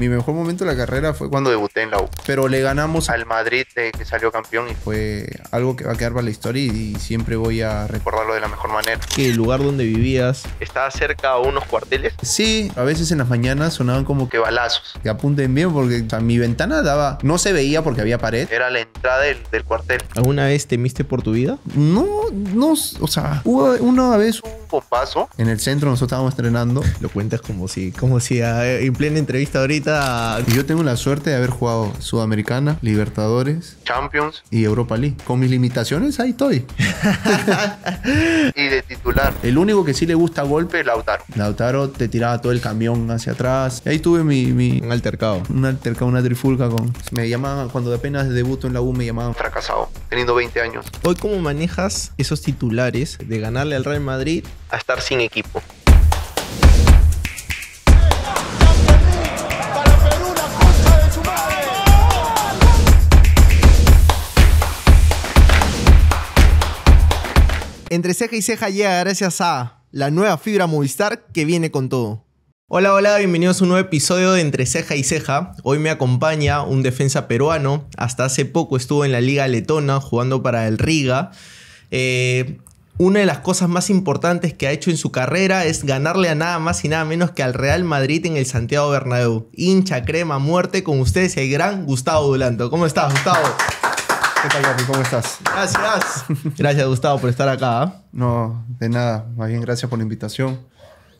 Mi mejor momento de la carrera fue cuando debuté en la U. Pero le ganamos al Madrid que salió campeón y fue algo que va a quedar para la historia y, siempre voy a recordarlo de la mejor manera. ¿Qué lugar donde vivías? ¿Estaba cerca a unos cuarteles? Sí, a veces en las mañanas sonaban como que balazos. Que apunten bien porque mi ventana daba, no se veía porque había pared. Era la entrada del, cuartel. ¿Alguna vez temiste por tu vida? No, no, o sea, hubo una vez un popazo. En el centro nosotros estábamos entrenando. Lo cuentas como si, como si ah, en plena entrevista ahorita yo tengo la suerte de haber jugado Sudamericana, Libertadores, Champions y Europa League. Con mis limitaciones ahí estoy. y de titular. El único que sí le gusta golpe es Lautaro. Lautaro te tiraba todo el camión hacia atrás. Ahí tuve mi, altercado. Un altercado, una trifulca con... Me llamaban, cuando apenas debuto en la U me llamaban fracasado, teniendo 20 años. Hoy cómo manejas esos titulares de ganarle al Real Madrid a estar sin equipo? Entre ceja y ceja llega gracias a la nueva fibra Movistar que viene con todo. Hola, hola, bienvenidos a un nuevo episodio de Entre Ceja y Ceja. Hoy me acompaña un defensa peruano. Hasta hace poco estuvo en la Liga Letona jugando para el Riga. Eh, una de las cosas más importantes que ha hecho en su carrera es ganarle a nada más y nada menos que al Real Madrid en el Santiago Bernabéu. Hincha, crema, muerte con ustedes el gran Gustavo Dulanto. ¿Cómo estás, Gustavo? ¿Qué tal, Gabi, ¿Cómo estás? Gracias. Gracias, Gustavo, por estar acá. ¿ah? No, de nada. Más bien, gracias por la invitación.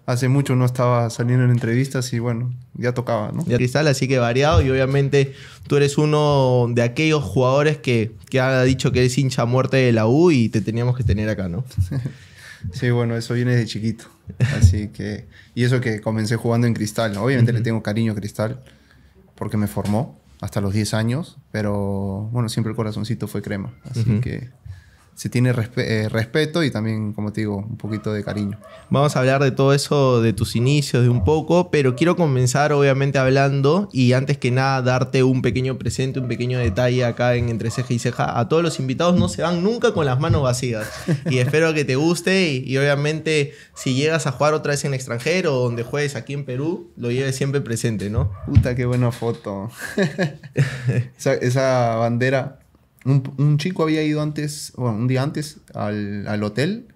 Hace mucho no estaba saliendo en entrevistas y bueno, ya tocaba, ¿no? Ya cristal, así que variado. Y obviamente tú eres uno de aquellos jugadores que, que ha dicho que eres hincha muerte de la U y te teníamos que tener acá, ¿no? sí, bueno, eso viene de chiquito. Así que. Y eso que comencé jugando en cristal. Obviamente le tengo cariño a cristal porque me formó hasta los 10 años, pero bueno, siempre el corazoncito fue crema, así que se tiene eh, respeto y también, como te digo, un poquito de cariño. Vamos a hablar de todo eso, de tus inicios, de un poco, pero quiero comenzar obviamente hablando y antes que nada darte un pequeño presente, un pequeño detalle acá en Entre Ceja y Ceja. A todos los invitados no se van nunca con las manos vacías y espero que te guste y, obviamente si llegas a jugar otra vez en extranjero o donde juegues aquí en Perú, lo lleves siempre presente, ¿no? Puta, qué buena foto. esa bandera un, chico había ido antes, bueno, un día antes al, al hotel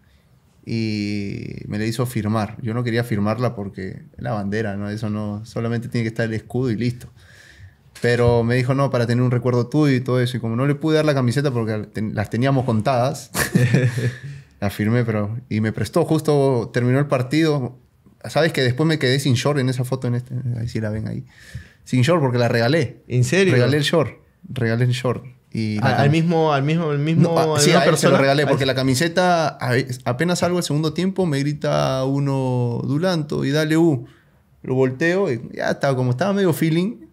y me le hizo firmar. Yo no quería firmarla porque la bandera, ¿no? Eso no, solamente tiene que estar el escudo y listo. Pero me dijo, no, para tener un recuerdo tuyo y todo eso. Y como no le pude dar la camiseta porque las teníamos contadas, la firmé, pero... Y me prestó, justo terminó el partido. Sabes que después me quedé sin short en esa foto, en este, ahí sí la ven ahí. Sin short porque la regalé. ¿En serio? Regalé el short, regalé el short. Y ah, al mismo, al mismo, al mismo. persona, se lo regalé porque la camiseta, apenas salgo el segundo tiempo, me grita uno Dulanto y dale U. Uh", lo volteo y ya estaba, como estaba medio feeling.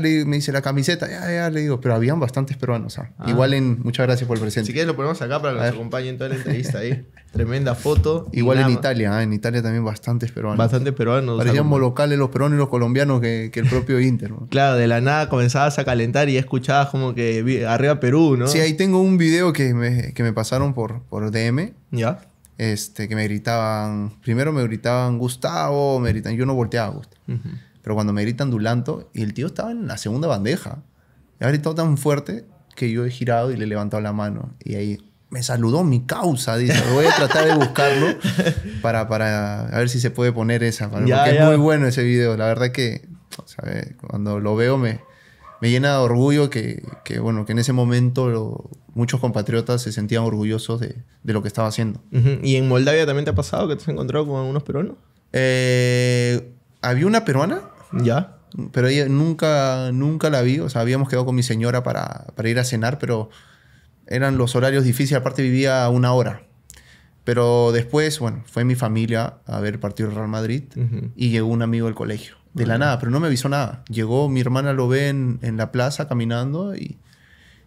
me dice la camiseta, ya, ya le digo, pero habían bastantes peruanos. Ah, ah. Igual en. Muchas gracias por el presente. Si quieres, lo ponemos acá para que nos acompañen toda la entrevista ahí. Tremenda foto. Igual en Italia, ah, en Italia también bastantes peruanos. Bastantes peruanos. Parecíamos locales los peruanos y los colombianos que, el propio Inter. Claro, de la nada comenzabas a calentar y escuchabas como que arriba Perú, ¿no? Sí, ahí tengo un video que me, que me pasaron por, por DM. Ya. Este, que me gritaban, primero me gritaban Gustavo, me gritan, yo no volteaba Gustavo. Pero cuando me gritan Dulanto, y el tío estaba en la segunda bandeja, me ha gritado tan fuerte que yo he girado y le he levantado la mano. Y ahí me saludó mi causa. Dice, voy a tratar de buscarlo para, ver si se puede poner esa. porque es muy bueno ese video. La verdad que eh, cuando lo veo me, me llena de orgullo que, bueno, que en ese momento muchos compatriotas se sentían orgullosos de, lo que estaba haciendo. ¿Y en Moldavia también te ha pasado que te has encontrado con unos peruanos? Eh, Había una peruana. Ya. Pero ella nunca, nunca la vi. O sea, habíamos quedado con mi señora para, para ir a cenar, pero eran los horarios difíciles, aparte vivía una hora. Pero después, bueno, fue mi familia a ver el partido del Real Madrid y llegó un amigo del colegio. De la nada, pero no me avisó nada. Llegó, mi hermana lo ve en, la plaza caminando y,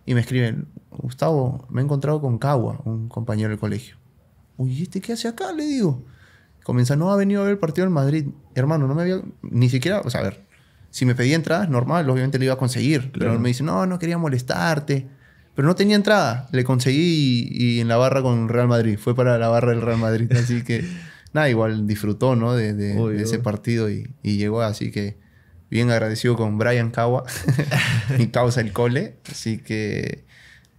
me escriben, Gustavo, me he encontrado con Cagua, un compañero del colegio. Uy, ¿este qué hace acá? Le digo. Comienza, no ha venido a ver el partido del Madrid. Hermano, no me había, ni siquiera, o sea, a ver, si me pedía entradas, normal, obviamente le iba a conseguir. Pero me dice, no, no quería molestarte. Pero no tenía entrada. Le conseguí y, en la barra con Real Madrid. Fue para la barra del Real Madrid. Así que, nada, igual disfrutó, ¿no? De, ese partido y, llegó. Así que, bien agradecido con Brian Kawa mi causa el cole. Así que,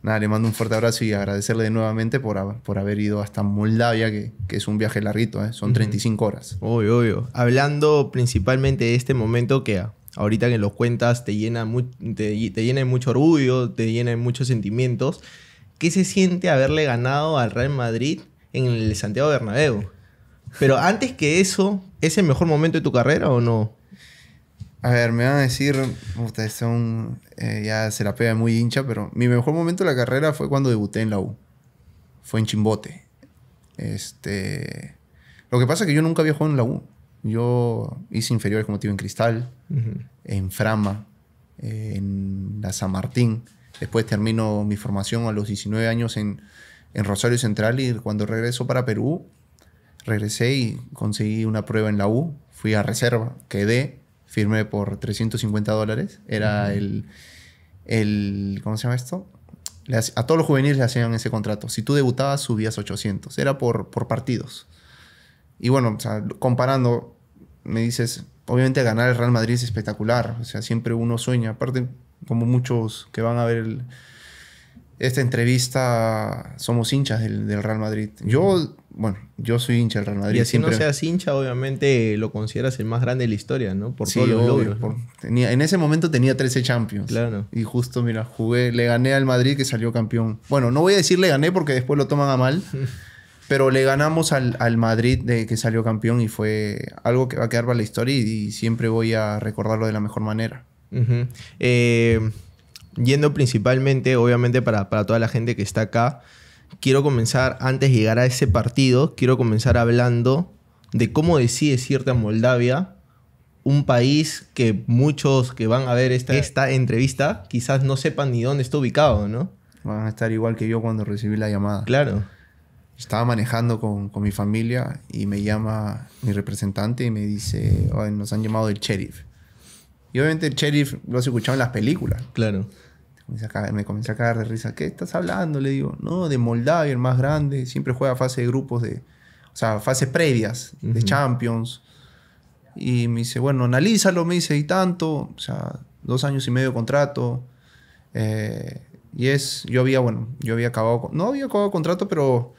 nada, le mando un fuerte abrazo y agradecerle nuevamente por, por haber ido hasta Moldavia, que, es un viaje larguito, ¿eh? Son 35 horas. Obvio, obvio. Hablando principalmente de este momento que ahorita que los cuentas te llena, te, de mucho orgullo, te llena de muchos sentimientos. ¿Qué se siente haberle ganado al Real Madrid en el Santiago Bernabéu? Pero antes que eso, ¿es el mejor momento de tu carrera o no? A ver, me van a decir, eh, ya se la pega muy hincha, pero mi mejor momento de la carrera fue cuando debuté en la U. Fue en Chimbote. Este, lo que pasa es que yo nunca había jugado en la U. Yo hice inferiores, como tío en Cristal, en Frama, eh, en la San Martín. Después termino mi formación a los 19 años en, Rosario Central y cuando regreso para Perú, regresé y conseguí una prueba en la U. Fui a reserva, quedé, firmé por 350 dólares. Era el, ¿Cómo se llama esto? a todos los juveniles le hacían ese contrato. Si tú debutabas, subías 800. Era por, por partidos. Y bueno, comparando me dices, obviamente ganar el Real Madrid es espectacular, o sea, siempre uno sueña, aparte como muchos que van a ver esta entrevista, somos hinchas del, Real Madrid. Yo, bueno, yo soy hincha del Real Madrid. Y no seas hincha, obviamente lo consideras el más grande de la historia, ¿no? Por sí, todos los en ese momento tenía 13 Champions. Claro. Y justo, mira, jugué, le gané al Madrid que salió campeón. Bueno, no voy a decir le gané porque después lo toman a mal. Pero le ganamos al, al Madrid de que salió campeón y fue algo que va a quedar para la historia y, siempre voy a recordarlo de la mejor manera. Eh, yendo principalmente, obviamente, para, para, toda la gente que está acá, quiero comenzar, antes de llegar a ese partido, quiero comenzar hablando de cómo decide cierta Moldavia, un país que muchos que van a ver esta, esta entrevista quizás no sepan ni dónde está ubicado, ¿no? Van a estar igual que yo cuando recibí la llamada. Claro estaba manejando con, con, mi familia y me llama mi representante y me dice, nos han llamado el sheriff. Y obviamente el sheriff lo has escuchado en las películas. Claro. me comencé a cagar de risa. ¿Qué estás hablando? Le digo, no, de Moldavia, el más grande. Siempre juega fase de grupos de... O sea, fases previas de Champions. Y me dice, bueno, analízalo, me dice, y tanto. O sea, dos años y medio de contrato. Eh, y es, yo había, bueno, yo había acabado, no había acabado contrato, pero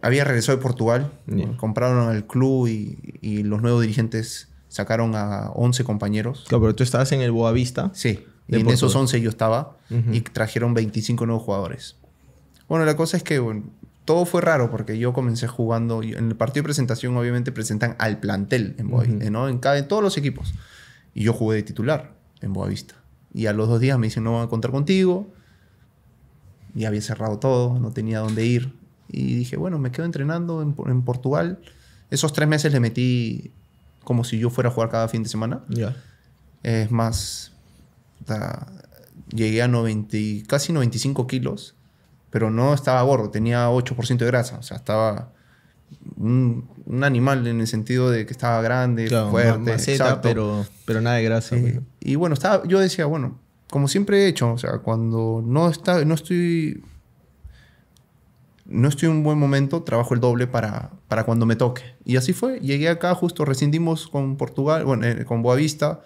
había regresado de Portugal, compraron al club y, los nuevos dirigentes sacaron a 11 compañeros. Claro, pero tú estabas en el Boavista. Sí, y en esos 11 yo estaba y trajeron 25 nuevos jugadores. Bueno, la cosa es que todo fue raro porque yo comencé jugando, en el partido de presentación obviamente presentan al plantel en Boavista, en, cada, en todos los equipos. Y yo jugué de titular en Boavista. Y a los dos días me dicen, no van a contar contigo. Y había cerrado todo, no tenía dónde ir. Y dije, bueno, me quedo entrenando en, Portugal. Esos tres meses le metí como si yo fuera a jugar cada fin de semana. Ya. Es más, llegué a 90, casi 95 kilos, pero no estaba gordo, tenía 8% de grasa. O sea, estaba un, animal en el sentido de que estaba grande, fuerte, exacto. Pero, pero nada de grasa. Eh, pues. y bueno, estaba, yo decía, bueno, como siempre he hecho, o sea, cuando no, está, no estoy no estoy en un buen momento, trabajo el doble para, para cuando me toque. Y así fue. Llegué acá, justo rescindimos con Portugal, bueno, eh, con Boavista,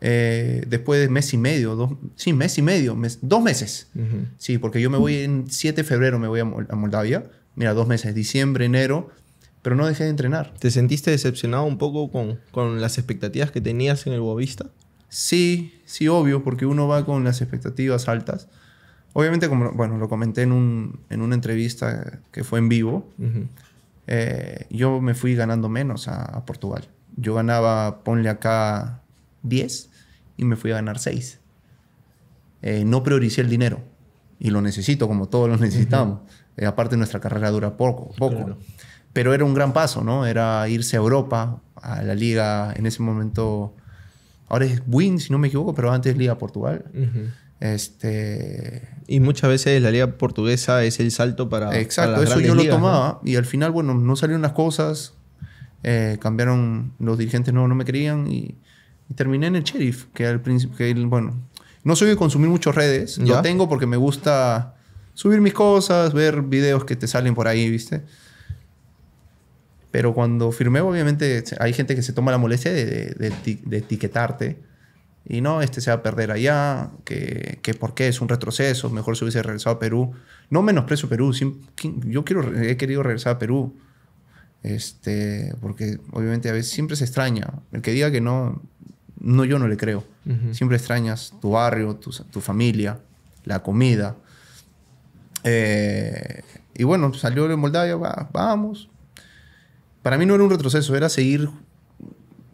eh, después de mes y medio, dos, sí, mes y medio, dos meses. Sí, porque yo me voy en 7 de febrero, me voy a, Moldavia. Mira, dos meses, diciembre, enero, pero no dejé de entrenar. ¿Te sentiste decepcionado un poco con, con las expectativas que tenías en el Boavista? Sí, sí, obvio, porque uno va con las expectativas altas. Obviamente, como bueno, lo comenté en, un, en una entrevista que fue en vivo, eh, yo me fui ganando menos a, Portugal. Yo ganaba, ponle acá 10 y me fui a ganar 6. Eh, no prioricé el dinero y lo necesito como todos lo necesitamos. Eh, aparte, nuestra carrera dura poco. poco. Pero era un gran paso, ¿no? Era irse a Europa, a la liga en ese momento. Ahora es Win, si no me equivoco, pero antes Liga Portugal. Este, y muchas veces la liga portuguesa es el salto para. Exacto, eso yo lo tomaba. Y al final, bueno, no salieron las cosas. Eh, cambiaron, los dirigentes no, no me querían. Y, terminé en el sheriff, que al principio, bueno, no soy de consumir muchas redes. Lo tengo porque me gusta subir mis cosas, ver videos que te salen por ahí, ¿viste? Pero cuando firmé, obviamente, hay gente que se toma la molestia de etiquetarte. Y no, este se va a perder allá, que, que por qué es un retroceso, mejor se hubiese regresado a Perú. No menosprecio Perú, yo quiero, he querido regresar a Perú, este, porque obviamente a veces siempre se extraña. El que diga que no, no yo no le creo. Siempre extrañas tu barrio, tu, tu familia, la comida. Eh, y bueno, salió de Moldavia, vamos. Para mí no era un retroceso, era seguir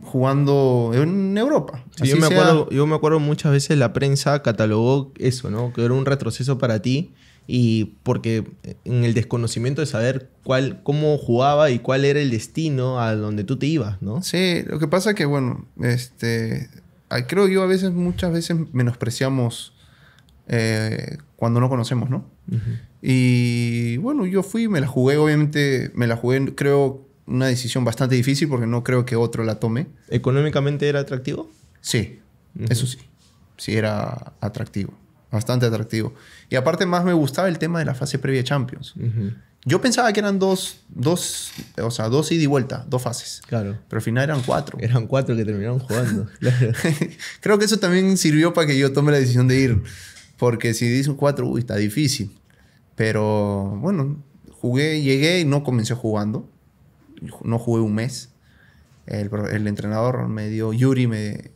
jugando en Europa. yo, me acuerdo, yo, me acuerdo, muchas veces la prensa catalogó eso, ¿no? Que era un retroceso para ti y porque en el desconocimiento de saber cuál, cómo jugaba y cuál era el destino a donde tú te ibas, ¿no? Sí, lo que pasa es que, bueno, este, creo yo a veces, muchas veces menospreciamos eh, cuando no conocemos, ¿no? Y bueno, yo fui, me la jugué, obviamente, me la jugué, creo una decisión bastante difícil porque no creo que otro la tome. ¿Económicamente era atractivo? Sí, eso sí. Sí, era atractivo. Bastante atractivo. Y aparte, más me gustaba el tema de la fase previa Champions. Yo pensaba que eran dos, dos, o sea, dos ida y vuelta, dos fases. Claro. Pero al final eran cuatro. Eran cuatro que terminaron jugando. Creo que eso también sirvió para que yo tome la decisión de ir. Porque si dicen cuatro, uy, está difícil. Pero bueno, jugué, llegué y no comencé jugando no jugué un mes. El, entrenador me dio, Yuri me,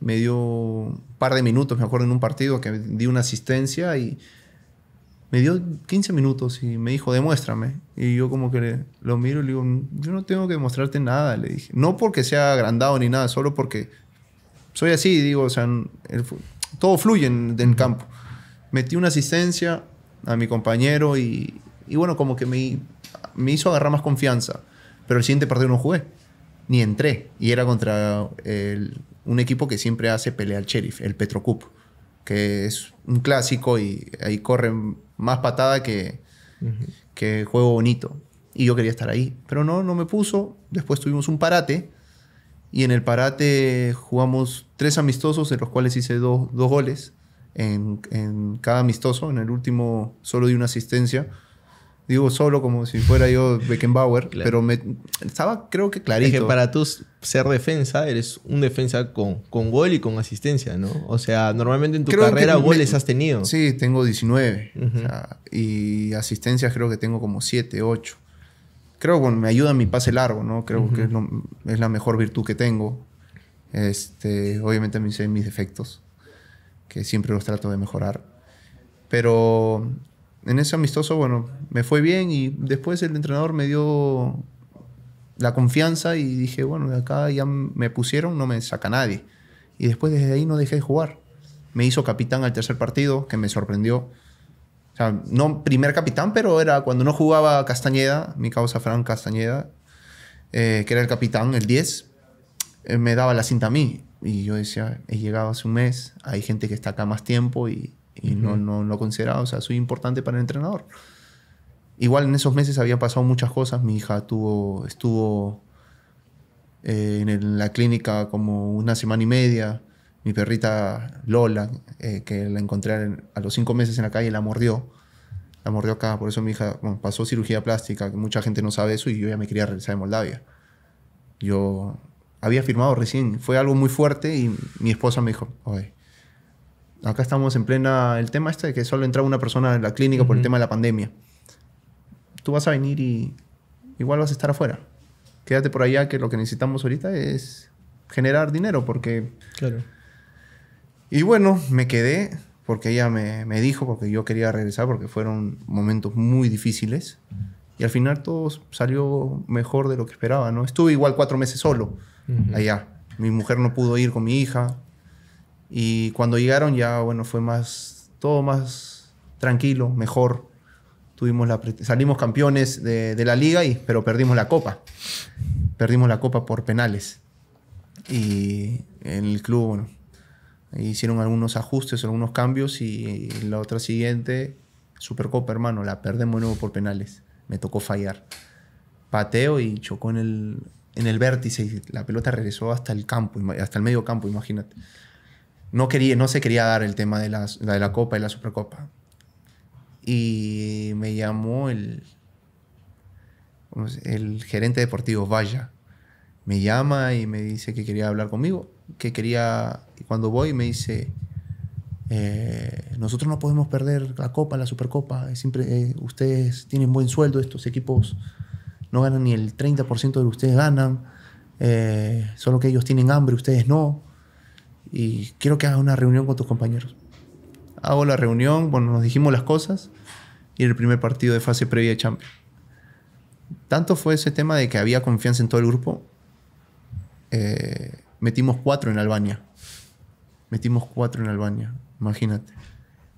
dio un par de minutos, me acuerdo en un partido que di una asistencia y me dio 15 minutos y me dijo, demuéstrame. Y yo como que lo miro y le digo, yo no tengo que demostrarte nada, le dije. No porque sea agrandado ni nada, solo porque soy así, digo, o sea, todo fluye en, el campo. Metí una asistencia a mi compañero y, y bueno, como que me, me hizo agarrar más confianza. Pero el siguiente partido no jugué, ni entré. Y era contra un equipo que siempre hace pelea al sheriff, el Petrocup, que es un clásico y ahí corren más patada que, que juego bonito. Y yo quería estar ahí, pero no, no me puso. Después tuvimos un parate. Y en el parate jugamos tres amistosos, en los cuales hice dos, goles en, en, cada amistoso. En el último solo di una asistencia. Digo solo como si fuera yo Beckenbauer, pero me, estaba creo que clarito. para tú ser defensa, eres un defensa con, con gol y con asistencia, ¿no? O sea, normalmente en tu carrera goles has tenido. Sí, tengo 19. y asistencias creo que tengo como 7, 8. Creo que bueno, me ayuda mi pase largo, ¿no? Creo que es, la mejor virtud que tengo. Este, obviamente me sé mis defectos, que siempre los trato de mejorar. Pero en ese amistoso, bueno, me fue bien y después el entrenador me dio la confianza y dije, bueno, acá ya me pusieron, no me saca nadie. Y después desde ahí no dejé de jugar. Me hizo capitán al tercer partido, que me sorprendió. O sea, no primer capitán, pero era cuando no jugaba Castañeda, mi causa Fran Castañeda, eh, que era el capitán, el 10, eh, me daba la cinta a mí. Y yo decía, he llegado hace un mes, hay gente que está acá más tiempo y y no, no, consideraba, o sea, soy importante para el entrenador. Igual en esos meses había pasado muchas cosas, mi hija tuvo, estuvo eh, en, la clínica como una semana y media, mi perrita Lola, eh, que la encontré a los cinco meses en la calle, la mordió. La mordió acá, por eso mi hija pasó cirugía plástica, que mucha gente no sabe eso, y yo ya me quería regresar a Moldavia. Yo había firmado recién, fue algo muy fuerte y mi esposa me dijo, oye, acá estamos en plena el tema este de que solo entraba una persona en la clínica por el tema de la pandemia. Tú vas a venir y igual vas a estar afuera. Quédate por allá que lo que necesitamos ahorita es generar dinero porque Claro. Y bueno, me quedé porque ella me, me dijo porque yo quería regresar porque fueron momentos muy difíciles. Y al final todo salió mejor de lo que esperaba, ¿no? Estuve igual cuatro meses solo allá. Mi mujer no pudo ir con mi hija y cuando llegaron ya, bueno, fue más, todo más tranquilo, mejor. Tuvimos la, salimos campeones de, la liga, y, pero perdimos la copa. Perdimos la copa por penales. Y en el club, bueno, hicieron algunos ajustes, algunos cambios y la otra siguiente, Supercopa, hermano, la perdemos de nuevo por penales. Me tocó fallar. Pateo y chocó en el, en el vértice y la pelota regresó hasta el campo, hasta el medio campo, imagínate no, quería, no se quería dar el tema de la, de la Copa y la Supercopa. Y me llamó el, el gerente deportivo, Vaya. Me llama y me dice que quería hablar conmigo, que quería... Y cuando voy me dice, eh, nosotros no podemos perder la Copa, la Supercopa. Siempre, eh, ustedes tienen buen sueldo, estos equipos no ganan ni el 30% de lo que ustedes ganan. Eh, solo que ellos tienen hambre, ustedes no y quiero que hagas una reunión con tus compañeros. Hago la reunión, bueno, nos dijimos las cosas y el primer partido de fase previa de Champions. Tanto fue ese tema de que había confianza en todo el grupo. Eh, metimos cuatro en Albania. Metimos cuatro en Albania, imagínate.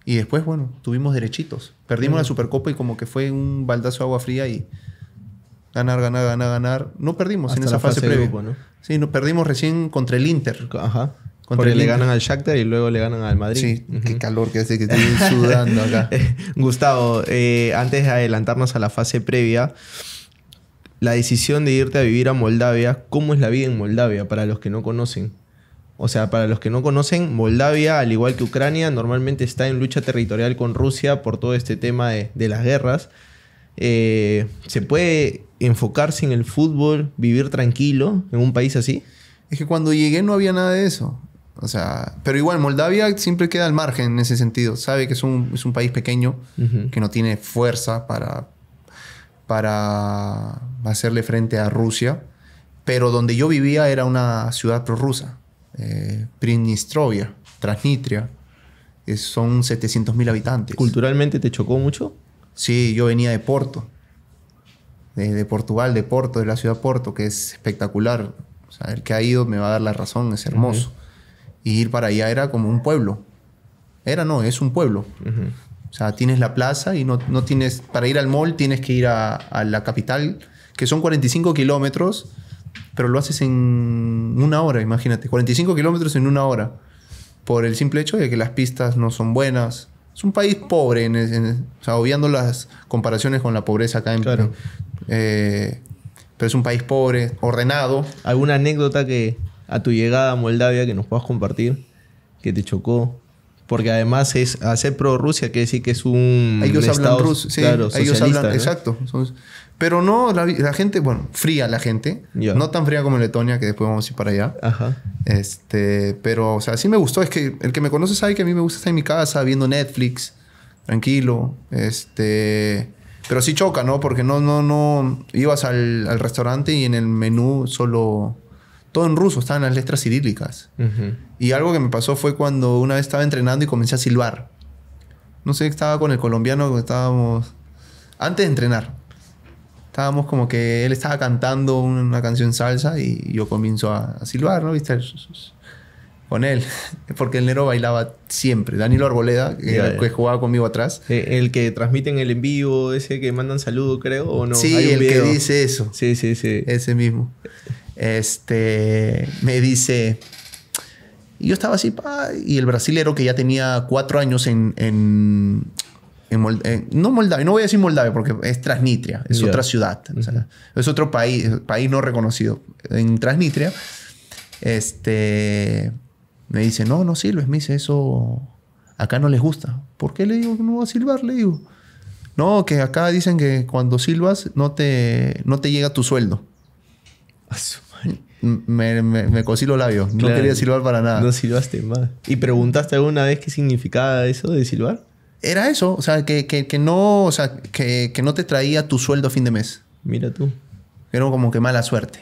Y después, bueno, tuvimos derechitos. Perdimos la mm. Supercopa y como que fue un baldazo de agua fría y ganar, ganar, ganar, ganar. No perdimos en esa fase, previa. ¿no? Sí, nos perdimos recién contra el Inter. Ajá. Porque le ganan al Shakhtar y luego le ganan al Madrid. Sí, qué calor que hace que estoy sudando acá. Gustavo, eh, antes de adelantarnos a la fase previa, la decisión de irte a vivir a Moldavia, ¿cómo es la vida en Moldavia para los que no conocen? O sea, para los que no conocen, Moldavia, al igual que Ucrania, normalmente está en lucha territorial con Rusia por todo este tema de, las guerras. Eh, ¿Se puede enfocarse en el fútbol, vivir tranquilo en un país así? Es que cuando llegué no había nada de eso. O sea, pero igual Moldavia siempre queda al margen en ese sentido. Sabe que es un, país pequeño, que no tiene fuerza para, para hacerle frente a Rusia. Pero donde yo vivía era una ciudad prorrusa, eh, Prinistrovia, Transnistria. son 700.000 habitantes. ¿Culturalmente te chocó mucho? Sí, yo venía de Porto, de, Portugal, de Porto, de la ciudad de Porto, que es espectacular. el que ha ido me va a dar la razón, es hermoso. Y ir para allá era como un pueblo. Era, no, es un pueblo. O sea, tienes la plaza y no, tienes, para ir al mall tienes que ir a, la capital, que son 45 kilómetros, pero lo haces en una hora, imagínate. 45 kilómetros en una hora. Por el simple hecho de que las pistas no son buenas. Es un país pobre, obviando las comparaciones con la pobreza acá en claro. Eh, pero es un país pobre, ordenado. ¿Alguna anécdota que, a tu llegada a Moldavia que nos puedas compartir, que te chocó. Porque además es hacer pro Rusia quiere decir que es un ellos hablan ruso, sí, ellos hablan, exacto. Pero no la, gente, bueno, fría la gente, no tan fría como en Letonia que después vamos a ir para allá. Ajá. Este, pero o sea, sí me gustó, es que el que me conoce sabe que a mí me gusta estar en mi casa viendo Netflix, tranquilo, este, pero sí choca, ¿no? Porque no no no ibas al restaurante y en el menú solo todo en ruso, estaban las letras cirílicas. Y algo que me pasó fue cuando una vez estaba entrenando y comencé a silbar. No sé, estaba con el colombiano, estábamos... Antes de entrenar, estábamos como que él estaba cantando una canción salsa y yo comienzo a, silbar, ¿no? ¿Viste? Con él, porque el Nero bailaba siempre. Danilo Arboleda, que, jugaba conmigo atrás. Eh, el que transmite en el envío ese que mandan saludo, creo, o no. Sí, el que dice eso. Sí, sí, sí. Ese mismo este, me dice, yo estaba así, y el brasilero que ya tenía cuatro años en, en, no Moldavia, no voy a decir Moldavia porque es Transnistria, es otra ciudad, es otro país, país no reconocido. En Transnistria, este, me dice, no, no sirves, me dice, eso acá no les gusta. ¿Por qué le digo no a silbar? Le digo, no, que acá dicen que cuando silbas no te, no te llega tu sueldo. Me, me, cosí los labios. no quería silbar para nada. No silbaste más. ¿Y preguntaste alguna vez qué significaba eso de silbar? Era eso. O sea, que, no, sea, que, no te traía tu sueldo a fin de mes. Mira tú. Era como que mala suerte.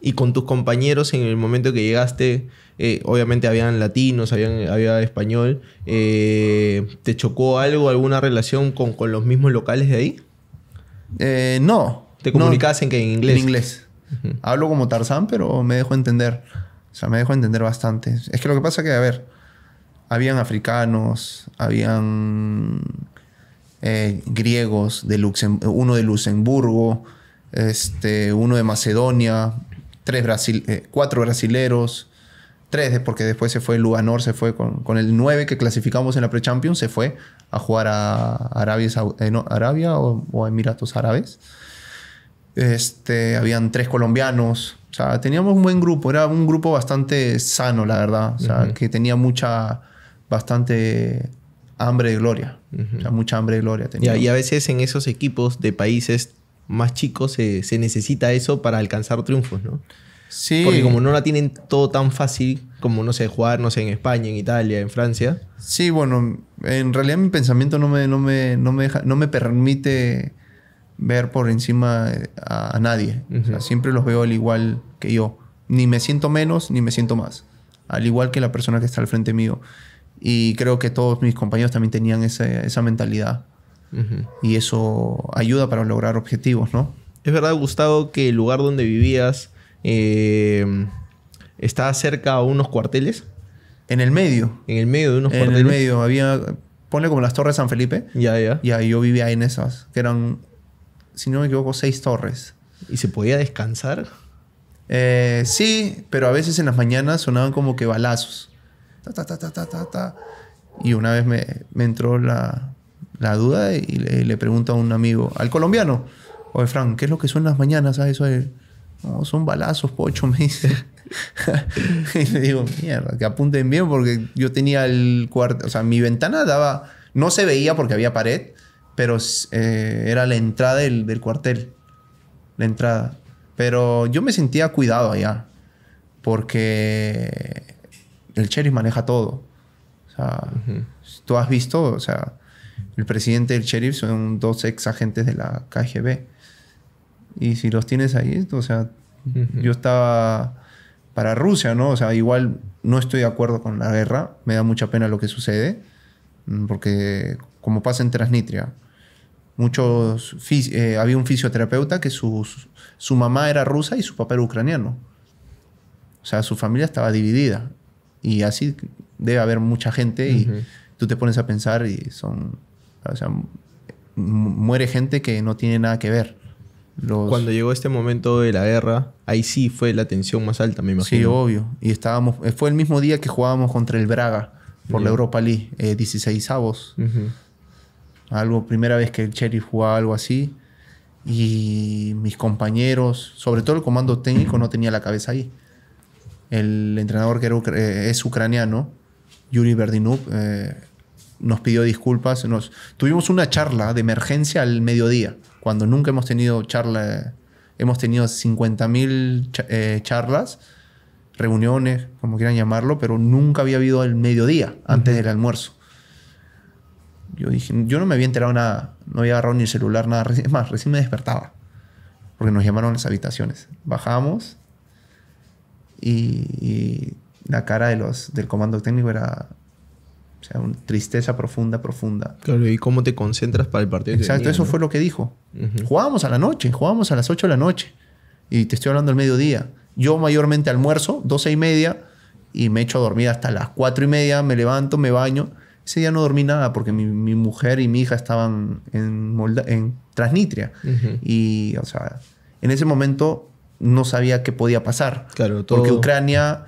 Y con tus compañeros en el momento que llegaste, eh, obviamente habían latinos, habían, había español. Eh, ¿Te chocó algo, alguna relación con, los mismos locales de ahí? Eh, no. ¿Te comunicabas en qué? ¿En inglés? En inglés. Hablo como Tarzán, pero me dejo entender. O sea, me dejo entender bastante. Es que lo que pasa es que, a ver, habían africanos, habían eh, griegos, de uno de Luxemburgo, este, uno de Macedonia, tres Brasil eh, cuatro brasileros, tres, porque después se fue Luganor, se fue con, el 9 que clasificamos en la Pre-Champions, se fue a jugar a Arabia, eh, Arabia o, o, Emiratos Árabes. Este, habían tres colombianos. O sea, teníamos un buen grupo. Era un grupo bastante sano, la verdad. que tenía mucha, bastante hambre de gloria. mucha hambre de gloria tenía. Y, a veces en esos equipos de países más chicos se, necesita eso para alcanzar triunfos, ¿no? Sí. Porque como no la tienen todo tan fácil como, no sé, jugar, no sé, en España, en Italia, en Francia. Sí, bueno, en realidad mi pensamiento no me, no me, me, no me permite ver por encima eh, a, nadie. siempre los veo al igual que yo. Ni me siento menos, ni me siento más. Al igual que la persona que está al frente mío. Y creo que todos mis compañeros también tenían esa mentalidad. Y eso ayuda para lograr objetivos, ¿no? Es verdad, Gustavo, que el lugar donde vivías em, estaba cerca a unos cuarteles. En el medio. En el medio de unos cuarteles. En el medio. Había, ponle como las Torres San Felipe. Ya, ya. Ya, yo vivía en esas, que eran si no me equivoco, seis torres. ¿Y se podía descansar? Eh, sí, pero a veces en las mañanas sonaban como que balazos. Ta, y una vez me, entró la, duda y le, pregunto a un amigo, al colombiano, oye Fran, ¿qué es lo que son las mañanas a ah, eso? son balazos, pocho, me dice. y le digo, mierda, que apunten bien porque yo tenía el cuarto, o sea, mi ventana daba, no se veía porque había pared, pero eh, era la entrada del, cuartel. La entrada. Pero yo me sentía cuidado allá, porque el sheriff maneja todo. O sea, tú has visto, o sea, el presidente del sheriff son dos ex agentes de la KGB. Y si los tienes ahí, o sea, yo estaba para Rusia, ¿no? O sea, igual no estoy de acuerdo con la guerra, me da mucha pena lo que sucede, mm, porque como pasa en Transnistria, Muchos, eh, había un fisioterapeuta que su, su, mamá era rusa y su papá era ucraniano. O sea, su familia estaba dividida. Y así debe haber mucha gente y tú te pones a pensar y son... muere gente que no tiene nada que ver. Cuando llegó este momento de la guerra, ahí sí fue la tensión más alta, me imagino. Sí, obvio. Y estábamos... Eh, fue el mismo día que jugábamos contra el Braga por la Europa League, 16avos. Eh, algo, primera vez que el sheriff jugaba algo así. Y mis compañeros, sobre todo el comando técnico, no tenía la cabeza ahí. El entrenador que eh, es ucraniano, Yuri Berdinuk, eh, nos pidió disculpas. Nos, tuvimos una charla de emergencia al mediodía, cuando nunca hemos tenido charla. Hemos tenido 50.000 eh, charlas, reuniones, como quieran llamarlo, pero nunca había habido el mediodía antes del almuerzo. Yo dije, yo no me había enterado nada, no había agarrado ni el celular, nada. más, recién me despertaba, porque nos llamaron a las habitaciones. Bajamos y, la cara de los, del comando técnico era, o sea, una tristeza profunda, profunda. Claro, y cómo te concentras para el partido. Exacto, eso fue lo que dijo. jugamos Jugábamos a la noche, jugábamos a las 8 de la noche. Y te estoy hablando al mediodía. Yo mayormente almuerzo, 12 y media, y me echo a dormir hasta las 4 y media, me levanto, me baño ese día no dormí nada porque mi, mujer y mi hija estaban en, Transnitria. en Transnistria. Y, o sea, en ese momento no sabía qué podía pasar. Claro, Porque Ucrania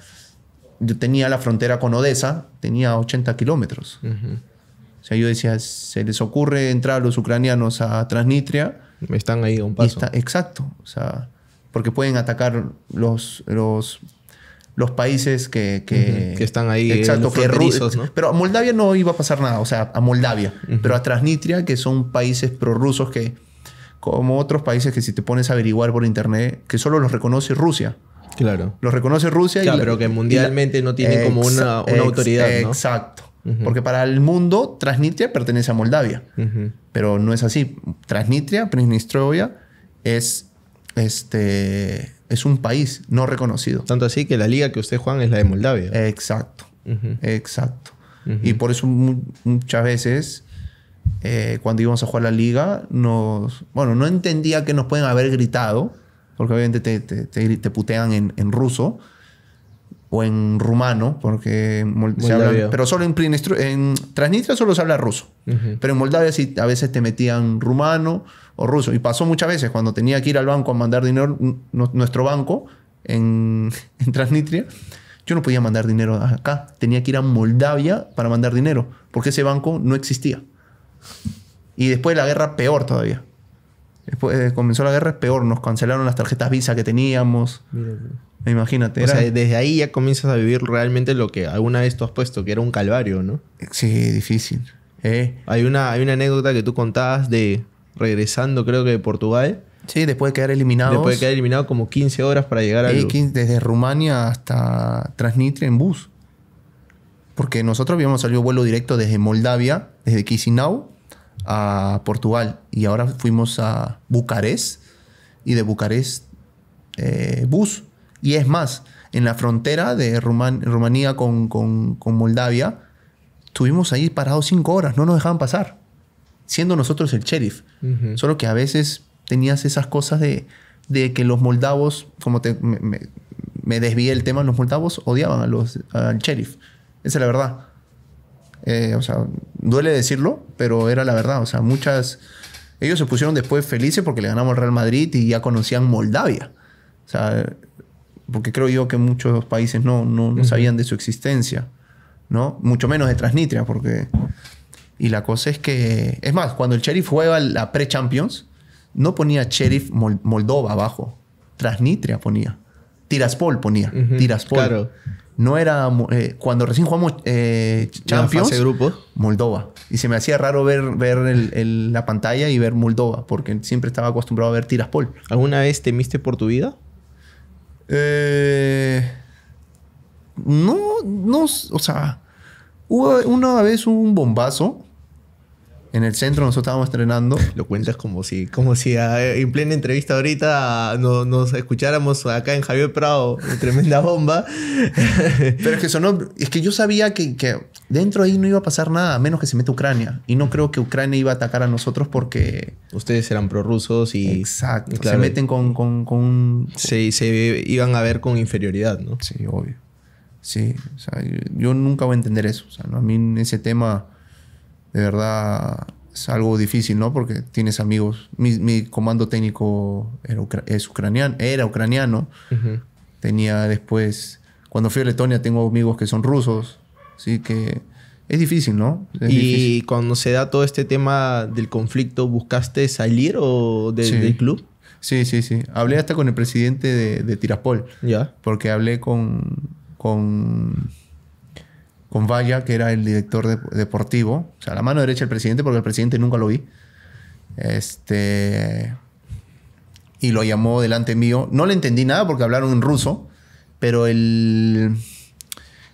yo tenía la frontera con Odessa, tenía 80 kilómetros. O sea, yo decía, se les ocurre entrar a los ucranianos a Transnistria. Están ahí a un paso. exacto. O sea, porque pueden atacar los, los los países que, que, están ahí. Exacto, que ¿no? Pero a Moldavia no iba a pasar nada, o sea, a Moldavia, pero a Transnistria, que son países prorrusos que, como otros países que si te pones a averiguar por internet, que solo los reconoce Rusia. Claro. Los reconoce Rusia claro, Pero que mundialmente no tiene como una, autoridad. Exacto. Porque para el mundo, Transnistria pertenece a Moldavia. Pero no es así. Transnistria, Prisnistrovia, es este es un país no reconocido. Tanto así que la liga que usted juega es la de Moldavia. Exacto, exacto. Y por eso muchas veces eh, cuando íbamos a jugar la liga, nos, bueno, no entendía que nos pueden haber gritado, porque obviamente te, te, te putean en, en ruso, o en rumano, porque se hablan, pero solo en, Transnistria solo se habla ruso, pero en Moldavia sí a veces te metían rumano o ruso. Y pasó muchas veces cuando tenía que ir al banco a mandar dinero, nuestro banco en, en Transnistria, yo no podía mandar dinero acá, tenía que ir a Moldavia para mandar dinero, porque ese banco no existía. Y después de la guerra peor todavía. Después eh, comenzó la guerra, es peor, nos cancelaron las tarjetas Visa que teníamos. Imagínate. O sea, desde ahí ya comienzas a vivir realmente lo que alguna vez tú has puesto, que era un calvario, ¿no? Eh, sí, difícil. Eh. Hay, una, hay una anécdota que tú contabas de regresando, creo que de Portugal. Sí, después de quedar eliminado. Después de quedar eliminado como 15 horas para llegar a... Desde Rumania hasta Transnistria en bus. Porque nosotros habíamos salido vuelo directo desde Moldavia, desde Chisinau, a Portugal y ahora fuimos a Bucarest y de Bucarest eh, bus. Y es más, en la frontera de Rumanía con, Moldavia, estuvimos ahí parados cinco horas, no nos dejaban pasar, siendo nosotros el sheriff. Solo que a veces tenías esas cosas de, que los moldavos, como te, me, me, el tema, los moldavos odiaban a los, al sheriff. Esa es la verdad. Eh, o sea, duele decirlo, pero era la verdad. O sea, muchas. Ellos se pusieron después felices porque le ganamos al Real Madrid y ya conocían Moldavia. O sea, porque creo yo que muchos países no, no, sabían de su existencia, ¿no? Mucho menos de Transnistria, porque. Y la cosa es que. Es más, cuando el Sheriff juega la pre-Champions, no ponía Sheriff Moldova abajo. Transnitria ponía. Tiraspol ponía. Tiraspol. Claro no era. Eh, cuando recién jugamos eh, Champions. Grupo. Moldova. Y se me hacía raro ver, ver la pantalla y ver Moldova, porque siempre estaba acostumbrado a ver Tiraspol. ¿Alguna vez temiste por tu vida? Eh, no, no. O sea, hubo una vez un bombazo en el centro nosotros estábamos estrenando. Lo cuentas como si, como si ah, en plena entrevista ahorita ah, nos escucháramos acá en Javier Prado, tremenda bomba. Pero es que es que yo sabía que, que dentro ahí no iba a pasar nada, a menos que se meta Ucrania. Y no creo que Ucrania iba a atacar a nosotros porque... Ustedes eran prorrusos y... se meten con... con, con... Se, se, iban a ver con inferioridad, ¿no? Sí, obvio. Sí, o sea, yo, nunca voy a entender eso. O sea, a mí ese tema de verdad es algo difícil, ¿no? Porque tienes amigos. Mi, comando técnico era, es ucraniano, era ucraniano. Tenía después, cuando fui a Letonia, tengo amigos que son rusos. Así que es difícil, ¿no? y cuando se da todo este tema del conflicto, ¿buscaste salir o del club? Sí, sí, sí. Hablé hasta con el presidente de, de Tiraspol. Ya. Porque hablé con, con con Valla, que era el director deportivo, o sea, la mano derecha del presidente, porque el presidente nunca lo vi. Este. Y lo llamó delante mío. No le entendí nada porque hablaron en ruso, pero el,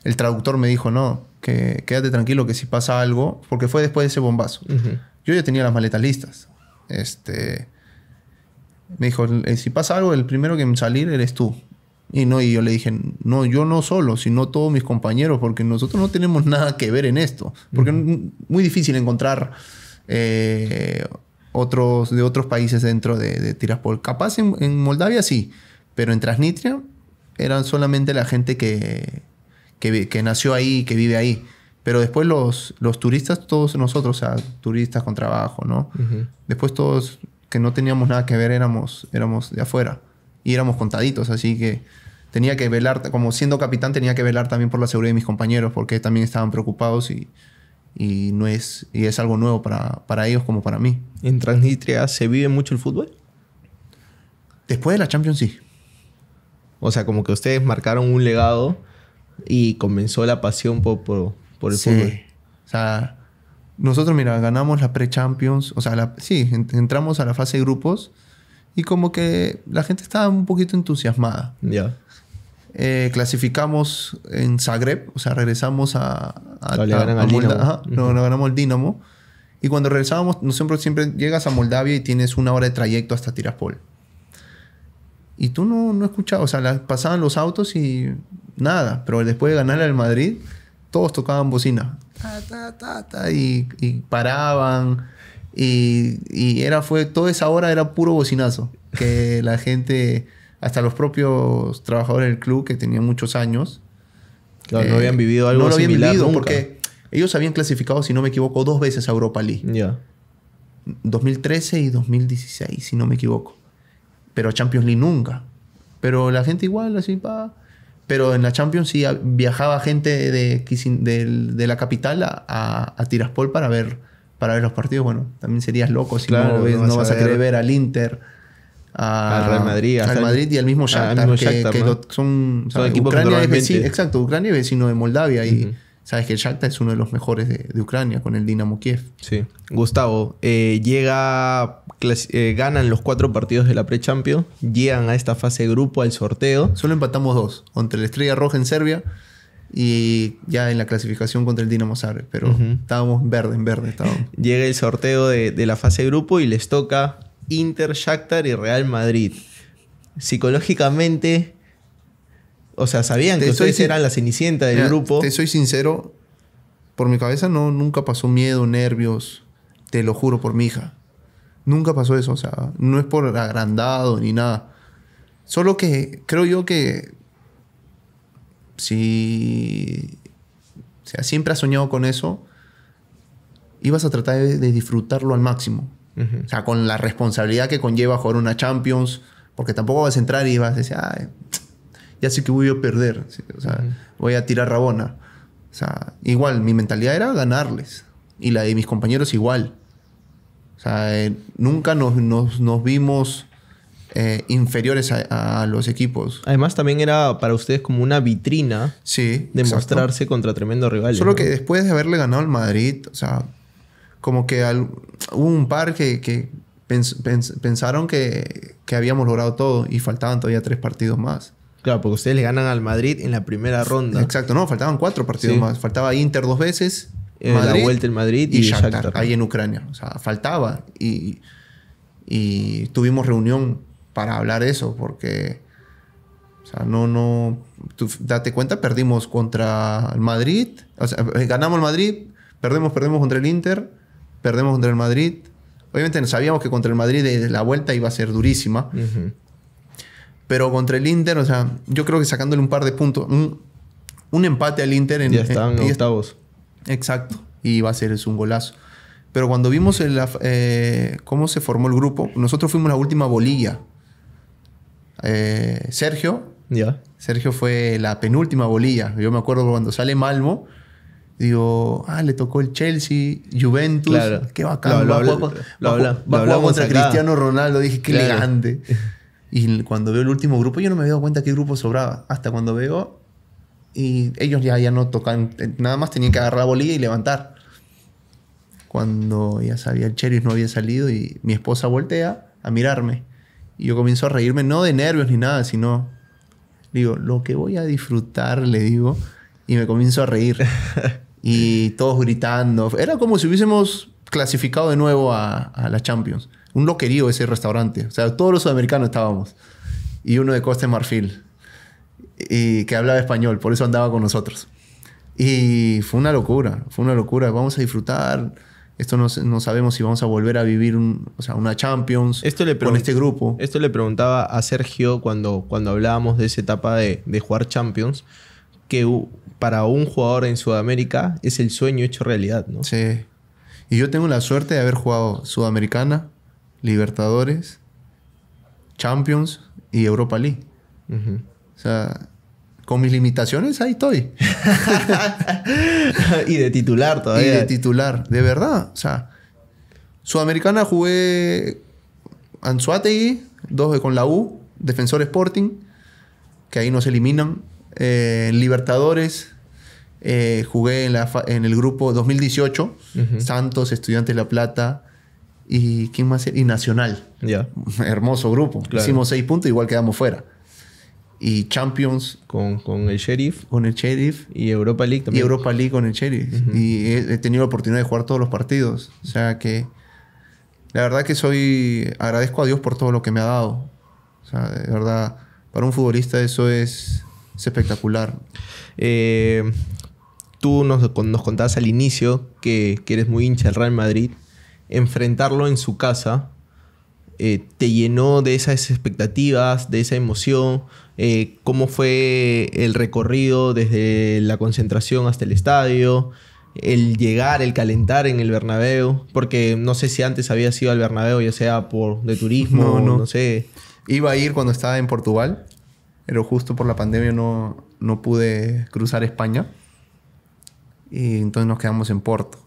el traductor me dijo: No, que quédate tranquilo que si pasa algo, porque fue después de ese bombazo. Yo ya tenía las maletas listas. Este. Me dijo: eh, Si pasa algo, el primero que salir eres tú. Y no, y yo le dije, no, yo no solo, sino todos mis compañeros, porque nosotros no tenemos nada que ver en esto. Porque es muy difícil encontrar eh, otros, de otros países dentro de, Tiraspol. Capaz en, Moldavia sí, pero en Transnistria eran solamente la gente que, que, nació ahí, que vive ahí. Pero después los, los turistas, todos nosotros, o sea, turistas con trabajo, ¿no? Después todos que no teníamos nada que ver éramos, éramos de afuera y éramos contaditos, así que tenía que velar, como siendo capitán tenía que velar también por la seguridad de mis compañeros porque también estaban preocupados y, y no es, y es algo nuevo para, para ellos como para mí. ¿En Transnistria se vive mucho el fútbol? Después de la Champions sí. O sea, como que ustedes marcaron un legado y comenzó la pasión por, por, el fútbol. O sea, nosotros, mira, ganamos la pre-Champions, o sea, sí, entramos a la fase de grupos y como que la gente estaba un poquito entusiasmada. Ya. Eh, clasificamos en Zagreb, o sea, regresamos a. a, al no, ganamos el Dinamo. Y cuando regresábamos, nosotros siempre llegas a Moldavia y tienes una hora de trayecto hasta Tiraspol. Y tú no, no escuchabas, o sea, pasaban los autos y nada. Pero después de ganar al Madrid, todos tocaban bocina. Ta, y, paraban. Y, era, fue, toda esa hora era puro bocinazo. Que la gente, hasta los propios trabajadores del club que tenían muchos años. no eh, habían vivido algo similar vivido porque ellos habían clasificado, si no me equivoco, dos veces a Europa League. Ya. 2013 y 2016, si no me equivoco. Pero a Champions League nunca. Pero la gente igual, así, pa. Pero en la Champions sí ah, viajaba gente de, de, la capital a Tiraspol para ver para ver los partidos, bueno, también serías loco si no, vas, a, querer ver al Inter, a, al Real Madrid, Madrid y al mismo Shakhtar, que, son, exacto, Ucrania vecino de Moldavia y sabes que el Shakhtar es uno de los mejores de, Ucrania con el Dinamo Kiev. Sí. Gustavo, eh, llega eh, ganan los cuatro partidos de la pre-champion, llegan a esta fase de grupo, al sorteo. Solo empatamos dos, contra la Estrella Roja en Serbia y ya en la clasificación contra el Dinamo Zagreb, pero estábamos verde, en verde Llega el sorteo de, la fase de grupo y les toca Inter, Shakhtar y Real Madrid. Psicológicamente, o sea, sabían que ustedes eran la cenicienta del grupo. Te soy sincero, por mi cabeza no, nunca pasó miedo, nervios, te lo juro por mi hija. Nunca pasó eso, o sea, no es por agrandado ni nada. Solo que creo yo que si o sea, siempre has soñado con eso, ibas a tratar de, disfrutarlo al máximo. O sea, con la responsabilidad que conlleva jugar una Champions, porque tampoco vas a entrar y vas a decir, Ay, ya sé que voy a perder, o sea, voy a tirar rabona. O sea, igual, mi mentalidad era ganarles. Y la de mis compañeros igual. O sea, eh, nunca nos, nos vimos eh, inferiores a, los equipos. Además, también era para ustedes como una vitrina sí, de mostrarse contra tremendos rivales. Solo que después de haberle ganado al Madrid, o sea, como que hubo un par que, pensaron que, habíamos logrado todo y faltaban todavía tres partidos más. Claro, porque ustedes le ganan al Madrid en la primera ronda. Exacto, no, faltaban cuatro partidos más. Faltaba Inter dos veces. Eh, la vuelta en Madrid y, Shakhtar, ahí en Ucrania. O sea, faltaba. y tuvimos reunión para hablar eso, porque, o sea, no, no, date cuenta, perdimos contra el Madrid, o sea, eh, ganamos el Madrid, perdemos, perdemos contra el Inter, perdemos contra el Madrid. Obviamente sabíamos que contra el Madrid eh, la vuelta iba a ser durísima. Pero contra el Inter, o sea, yo creo que sacándole un par de puntos, un, un empate al Inter en. Ya estaban octavos. Exacto. Y va a ser es un golazo. Pero cuando vimos el, eh, cómo se formó el grupo, nosotros fuimos la última bolilla. Eh, Sergio. Sergio fue la penúltima bolilla. Yo me acuerdo cuando sale Malmo, digo, ah, le tocó el Chelsea, Juventus, que qué bacán. Lo, contra Cristiano Ronaldo, dije, qué claro. Y cuando veo el último grupo, yo no me había dado cuenta qué grupo sobraba. Hasta cuando veo, y ellos ya, ya no tocan, eh, nada más tenían que agarrar la bolilla y levantar. Cuando ya sabía el Chelsea no había salido y mi esposa voltea a mirarme y yo comienzo a reírme, no de nervios ni nada, sino, digo, lo que voy a disfrutar, le digo, y me comienzo a reír. y todos gritando. Era como si hubiésemos clasificado de nuevo a, a la Champions. Un loquerío ese restaurante. O sea, todos los sudamericanos estábamos. Y uno de Costa de Marfil, y que hablaba español, por eso andaba con nosotros. Y fue una locura, fue una locura. Vamos a disfrutar esto no, sabemos si vamos a volver a vivir una Champions con este grupo. Esto le preguntaba a Sergio cuando, cuando hablábamos de esa etapa de, jugar Champions, que para un jugador en Sudamérica es el sueño hecho realidad, ¿no? Sí. Y yo tengo la suerte de haber jugado Sudamericana, Libertadores, Champions y Europa League. O sea, con mis limitaciones ahí estoy. y de titular todavía. Y de titular, de verdad. O sea, Sudamericana jugué Anzuategui, dos con la U, Defensor Sporting, que ahí nos eliminan. Eh, Libertadores, eh, jugué en, la, en, el grupo 2018, Santos, Estudiantes La Plata. ¿Y quién más? Y Nacional. Hermoso grupo. Hicimos seis puntos, igual quedamos fuera y Champions con, con, el Sheriff. Con el Sheriff. Y Europa League también. Y Europa League con el Sheriff. Y he, tenido la oportunidad de jugar todos los partidos. O sea que la verdad que soy, agradezco a Dios por todo lo que me ha dado. O sea, de verdad, para un futbolista eso es, espectacular. Eh, tú nos, nos contabas al inicio que, que eres muy hincha del Real Madrid. Enfrentarlo en su casa eh, te llenó de esas expectativas, de esa emoción. Eh, cómo fue el recorrido desde la concentración hasta el estadio, el llegar, el calentar en el Bernabéu, porque no sé si antes había sido al Bernabéu, ya sea por de turismo, no, sé. Iba a ir cuando estaba en Portugal, pero justo por la pandemia no, no pude cruzar España. Y entonces nos quedamos en Porto.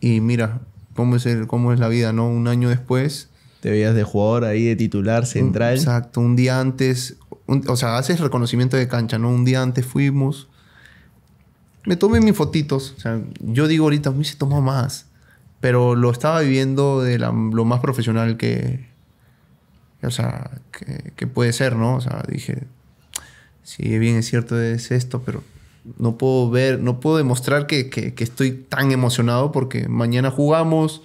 Y mira, cómo es, cómo es la vida, ¿no? Un año después. Te veías de jugador ahí, de titular, central. Exacto, un día antes o sea, haces reconocimiento de cancha, ¿no? Un día antes fuimos. Me tomé mis fotitos. yo digo ahorita, mí se tomó más. Pero lo estaba viviendo de lo más profesional que. O sea, que, puede ser, ¿no? O sea, dije, Si bien es cierto, es esto, pero no puedo ver, no puedo demostrar que, estoy tan emocionado porque mañana jugamos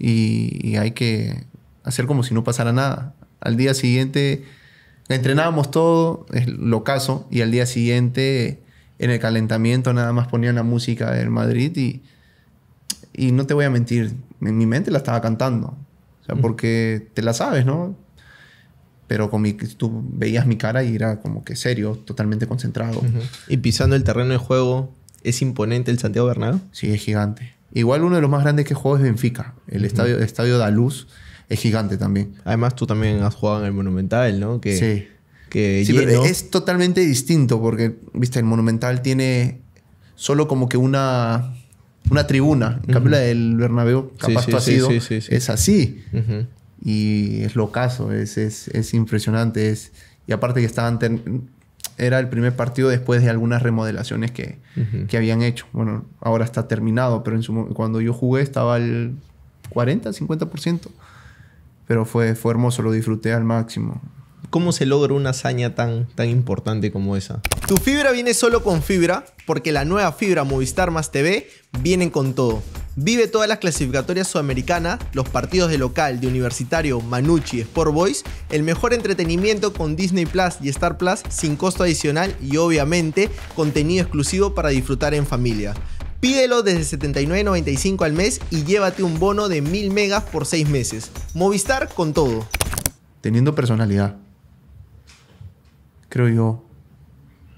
y, hay que hacer como si no pasara nada. Al día siguiente Entrenábamos todo, es lo caso, y al día siguiente en el calentamiento nada más ponían la música del Madrid y, no te voy a mentir, en mi mente la estaba cantando, o sea, porque te la sabes, ¿no? Pero con tú veías mi cara y era como que serio, totalmente concentrado. Y pisando el terreno de juego, ¿es imponente el Santiago Bernardo? Sí, es gigante. Igual uno de los más grandes que juego es Benfica, el estadio, estadio da luz es gigante también. Además, tú también has jugado en el Monumental, ¿no? Que, sí. Que sí, es totalmente distinto porque, viste, el Monumental tiene solo como que una, una tribuna. En cambio, la del Bernabéu, capaz sí, sí, tú has sí, es así. Y es locazo, es, es, es impresionante. Es, y aparte que estaban... era el primer partido después de algunas remodelaciones que, que habían hecho. Bueno, ahora está terminado, pero en su, cuando yo jugué estaba el 40, 50% pero fue, fue hermoso, lo disfruté al máximo. ¿Cómo se logra una hazaña tan, tan importante como esa? Tu fibra viene solo con fibra, porque la nueva fibra Movistar Más TV viene con todo. Vive todas las clasificatorias sudamericanas, los partidos de local, de universitario, Manucci, Sport Boys, el mejor entretenimiento con Disney Plus y Star Plus sin costo adicional y obviamente contenido exclusivo para disfrutar en familia. Pídelo desde 79.95 al mes y llévate un bono de 1000 megas por 6 meses. Movistar con todo. Teniendo personalidad. Creo yo.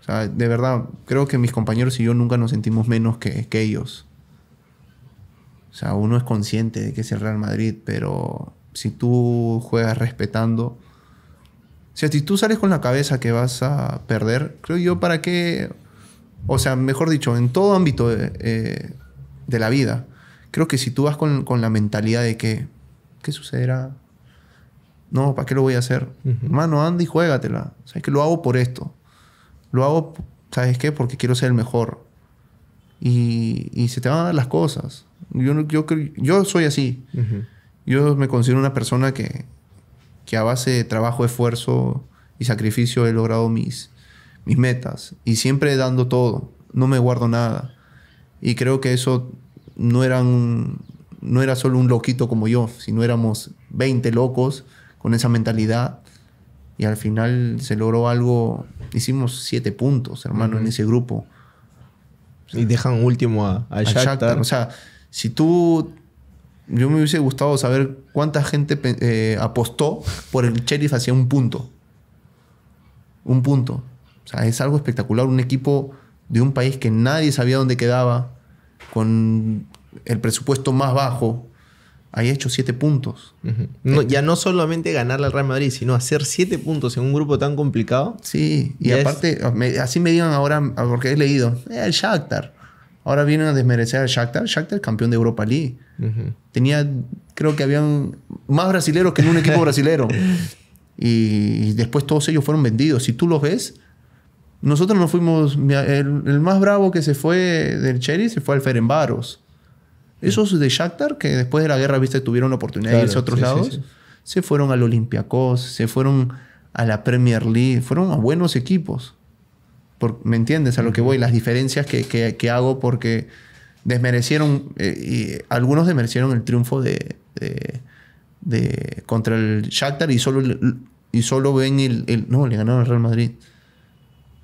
O sea, de verdad, creo que mis compañeros y yo nunca nos sentimos menos que, que ellos. O sea, uno es consciente de que es el Real Madrid, pero si tú juegas respetando, o sea, si tú sales con la cabeza que vas a perder, creo yo, ¿para qué? o sea, mejor dicho, en todo ámbito eh, eh, de, la vida. Creo que si tú vas con, la mentalidad de que, ¿qué sucederá? No, ¿para qué lo voy a hacer? Mano, Hermano, anda y juégatela. Sabes que lo hago por esto. Lo hago, ¿sabes qué? Porque quiero ser el mejor. Y, se te van a dar las cosas. Yo, yo, yo soy así. Yo me considero una persona que, que a base de trabajo, esfuerzo y sacrificio he logrado mis, mis metas y siempre dando todo, no me guardo nada. Y creo que eso no, eran, no era solo un loquito como yo, sino éramos 20 locos con esa mentalidad. Y al final se logró algo, hicimos siete puntos, hermano, en ese grupo. y dejan último a, a, O sea, si tú yo me hubiese gustado saber cuánta gente eh, apostó por el sheriff hacia un punto. Un punto. O sea, es algo espectacular. Un equipo de un país que nadie sabía dónde quedaba, con el presupuesto más bajo, ha hecho siete puntos. ya no solamente ganarle al Real Madrid, sino hacer siete puntos en un grupo tan complicado. Sí, y aparte, así me digan ahora, porque he leído, eh, el Shakhtar. Ahora vienen a desmerecer al Shakhtar. Shakhtar campeón de Europa League. Tenía, creo que habían más brasileros que en un equipo brasilero. y después todos ellos fueron vendidos. Si tú los ves, nosotros no fuimos, el, más bravo que se fue del Cherry se fue al Ferenbaros. Esos de Shakhtar, que después de la guerra, viste, tuvieron la oportunidad de irse a otros lados, se fueron al Olympiacos, se fueron a la Premier League, fueron a buenos equipos. Por, ¿Me entiendes? A lo que voy, las diferencias que, que, hago porque desmerecieron, eh, y algunos desmerecieron el triunfo de, de, contra el Shakhtar y solo, y solo ven el, el... No, le ganaron al Real Madrid.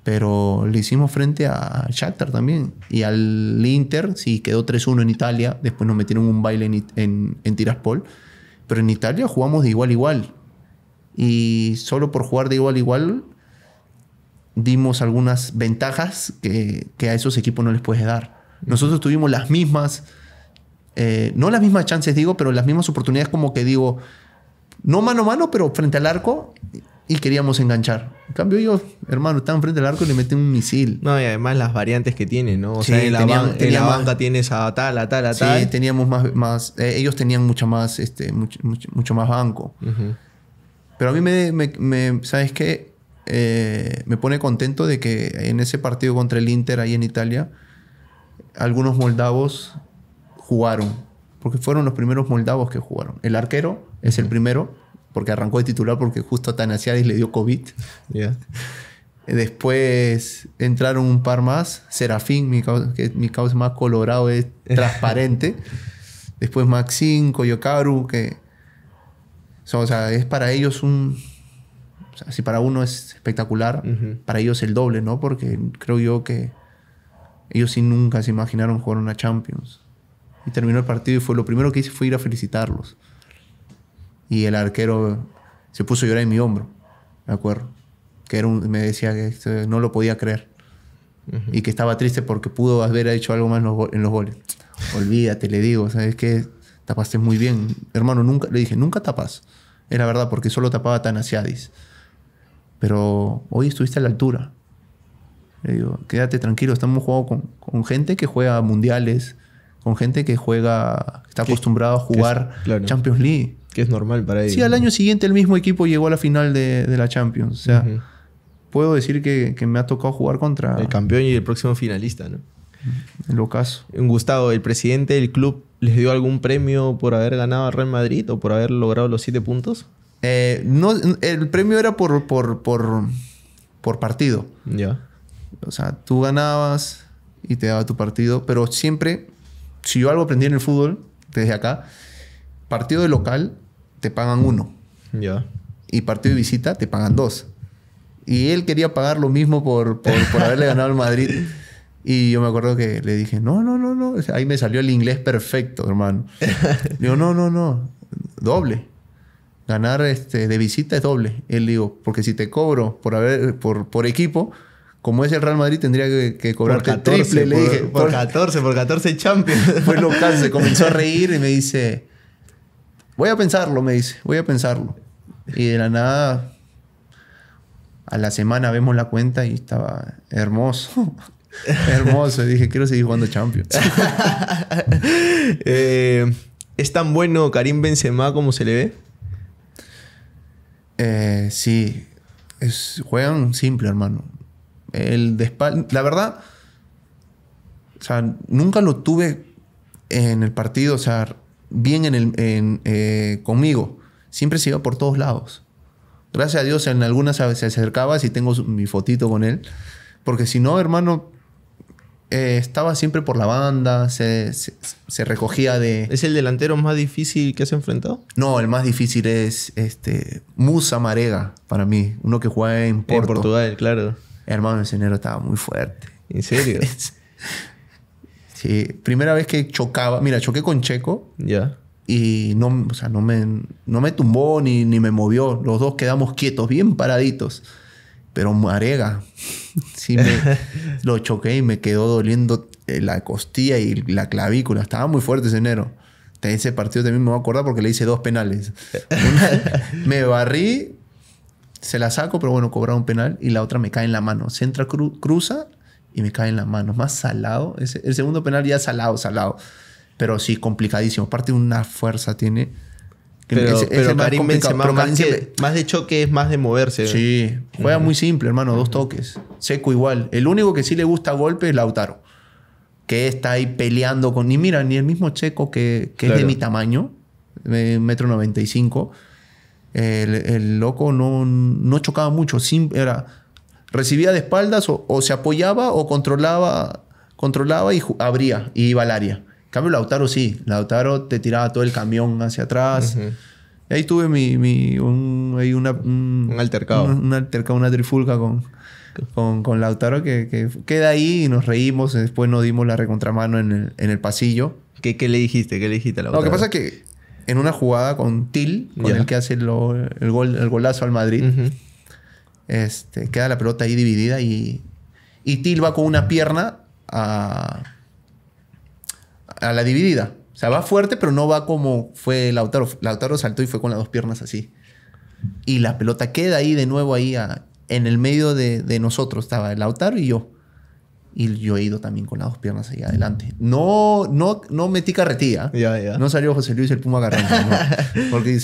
Pero le hicimos frente a Shakhtar también. Y al Inter, sí, quedó 3-1 en Italia. Después nos metieron un baile en, en, en Tiraspol. Pero en Italia jugamos de igual a igual. Y solo por jugar de igual a igual dimos algunas ventajas que, a esos equipos no les puedes dar. Nosotros tuvimos las mismas, eh, no las mismas chances digo, pero las mismas oportunidades como que digo, no mano a mano, pero frente al arco y queríamos enganchar. En cambio, ellos, hermano, están frente al arco y le meten un misil. No, y además las variantes que tienen, ¿no? O sea, en la, tienes a tal, a tal, a tal. Sí, teníamos más. más eh, ellos tenían mucho más, este, mucho, más banco. Pero a mí me. ¿Sabes qué? Eh, me pone contento de que en ese partido contra el Inter ahí en Italia, algunos moldavos jugaron. Porque fueron los primeros moldavos que jugaron. El arquero es el primero porque arrancó de titular porque justo a Tanasiadis le dio COVID. Después entraron un par más. Serafín, mi causa, que mi causa más colorado, es transparente. Después Maxim, Koyokaru, que o sea, es para ellos un... si para uno es espectacular, para ellos el doble, ¿no? Porque creo yo que ellos sí nunca se imaginaron jugar una Champions. Y terminó el partido y fue lo primero que hice fue ir a felicitarlos. Y el arquero se puso a llorar en mi hombro, me acuerdo. Que era me decía que este, no lo podía creer. Y que estaba triste porque pudo haber hecho algo más en los, goles. Olvídate, le digo, ¿sabes que Tapaste muy bien. Hermano, nunca, le dije, nunca tapas. Era verdad, porque solo tapaba Tanasiadis. Pero hoy estuviste a la altura. Le digo, quédate tranquilo, estamos jugando con, gente que juega mundiales, con gente que juega, está acostumbrado a jugar Champions League. Que es normal para ellos. Sí, al año siguiente el mismo equipo llegó a la final de, la Champions. O sea, puedo decir que, me ha tocado jugar contra... El campeón y el próximo finalista, ¿no? lo caso. Gustavo, ¿el presidente del club les dio algún premio por haber ganado a Real Madrid o por haber logrado los siete puntos? Eh, no, el premio era por, por, por, partido. Ya. O sea, tú ganabas y te daba tu partido, pero siempre, si yo algo aprendí en el fútbol, desde acá, partido de local te pagan uno. Ya. Y partido de visita te pagan dos. Y él quería pagar lo mismo por, por, haberle ganado al Madrid. Y yo me acuerdo que le dije, no, no, no, no. ahí me salió el inglés perfecto, hermano. Digo, no, no, no. Doble. Ganar este, de visita es doble. Él digo, porque si te cobro por, haber, por, por equipo, como es el Real Madrid, tendría que, cobrar triple. Le dije, por, 14, por 14 Champions. Fue local, se comenzó a reír y me dice, Voy a pensarlo, me dice, voy a pensarlo. Y de la nada, a la semana vemos la cuenta y estaba hermoso. hermoso. dije, quiero seguir jugando Champions. Eh, ¿Es tan bueno Karim Benzema como se le ve? Eh, sí. Es, juegan simple, hermano. El de La verdad, o sea, nunca lo tuve en el partido, o sea, bien en el, eh, conmigo. Siempre se iba por todos lados. Gracias a Dios en algunas se acercaba si tengo mi fotito con él. Porque si no, hermano, eh, estaba siempre por la banda, se, recogía de... ¿Es el delantero más difícil que has enfrentado? No, el más difícil es este, Musa Marega, para mí. Uno que juega en Porto. En Portugal, claro. Hermano, ese estaba muy fuerte. ¿En serio? primera vez que chocaba. Mira, choqué con Checo. Ya. Y no, sea, no, me, no me tumbó ni, me movió. Los dos quedamos quietos, bien paraditos. Pero marega. Sí, me, lo choqué y me quedó doliendo eh, la costilla y la clavícula. Estaba muy fuerte ese enero. Ese partido también me voy a acordar porque le hice dos penales. me barrí, se la saco, pero bueno, cobró un penal. Y la otra me cae en la mano. Se entra, cruza y me cae en la mano. Más salado. el segundo penal ya salado, salado. Pero sí, complicadísimo. Aparte, una fuerza tiene. pero, es, pero más, de choque es más de moverse. Sí, juega muy simple, hermano. Dos toques. Seco igual. El único que sí le gusta golpe es Lautaro. Que está ahí peleando con. Ni mira, ni el mismo checo que, que es de mi tamaño, metro 95. El, el loco no, no chocaba mucho. era recibía de espaldas o, se apoyaba o controlaba, controlaba y abría y iba al área. En cambio, Lautaro sí. Lautaro te tiraba todo el camión hacia atrás. ahí tuve mi, un, una, altercado. Un, altercado, una trifulca con, con, Lautaro que, queda ahí y nos reímos. Después nos dimos la recontramano en el, en el pasillo. ¿Qué, le dijiste? ¿Qué le dijiste a Lautaro? Lo que pasa es que en una jugada con Til, con el que hace el, golazo al Madrid, este, queda la pelota ahí dividida y, y Til va con una pierna a, la dividida. O sea, va fuerte, pero no va como fue Lautaro. Lautaro saltó y fue con las dos piernas así. Y la pelota queda ahí de nuevo ahí en el medio de, de nosotros. Estaba Lautaro y yo. Y yo he ido también con las dos piernas ahí adelante. No, no, no metí carretilla. No salió José Luis el Puma agarrando. Porque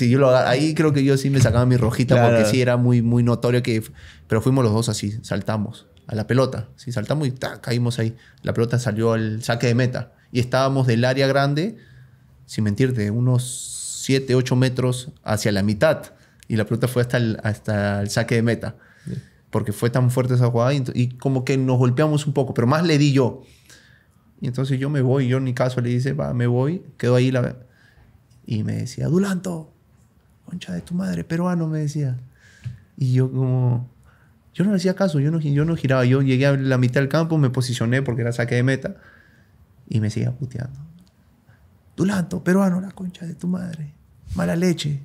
ahí creo que yo sí me sacaba mi rojita porque sí era muy, muy notorio que... Pero fuimos los dos así, saltamos a la pelota. Sí, saltamos y caímos ahí. La pelota salió al saque de meta. Y estábamos del área grande, sin de unos 7, 8 metros hacia la mitad. Y la pelota fue hasta el, hasta el saque de meta porque fue tan fuerte esa jugada y, como que nos golpeamos un poco, pero más le di yo. Y entonces yo me voy, yo ni caso le dice, va, me voy, quedo ahí la... Y me decía, Dulanto, concha de tu madre, peruano, me decía. Y yo como, yo no le hacía caso, yo no, yo no giraba, yo llegué a la mitad del campo, me posicioné porque era saque de meta y me seguía puteando. Dulanto, peruano, la concha de tu madre, mala leche.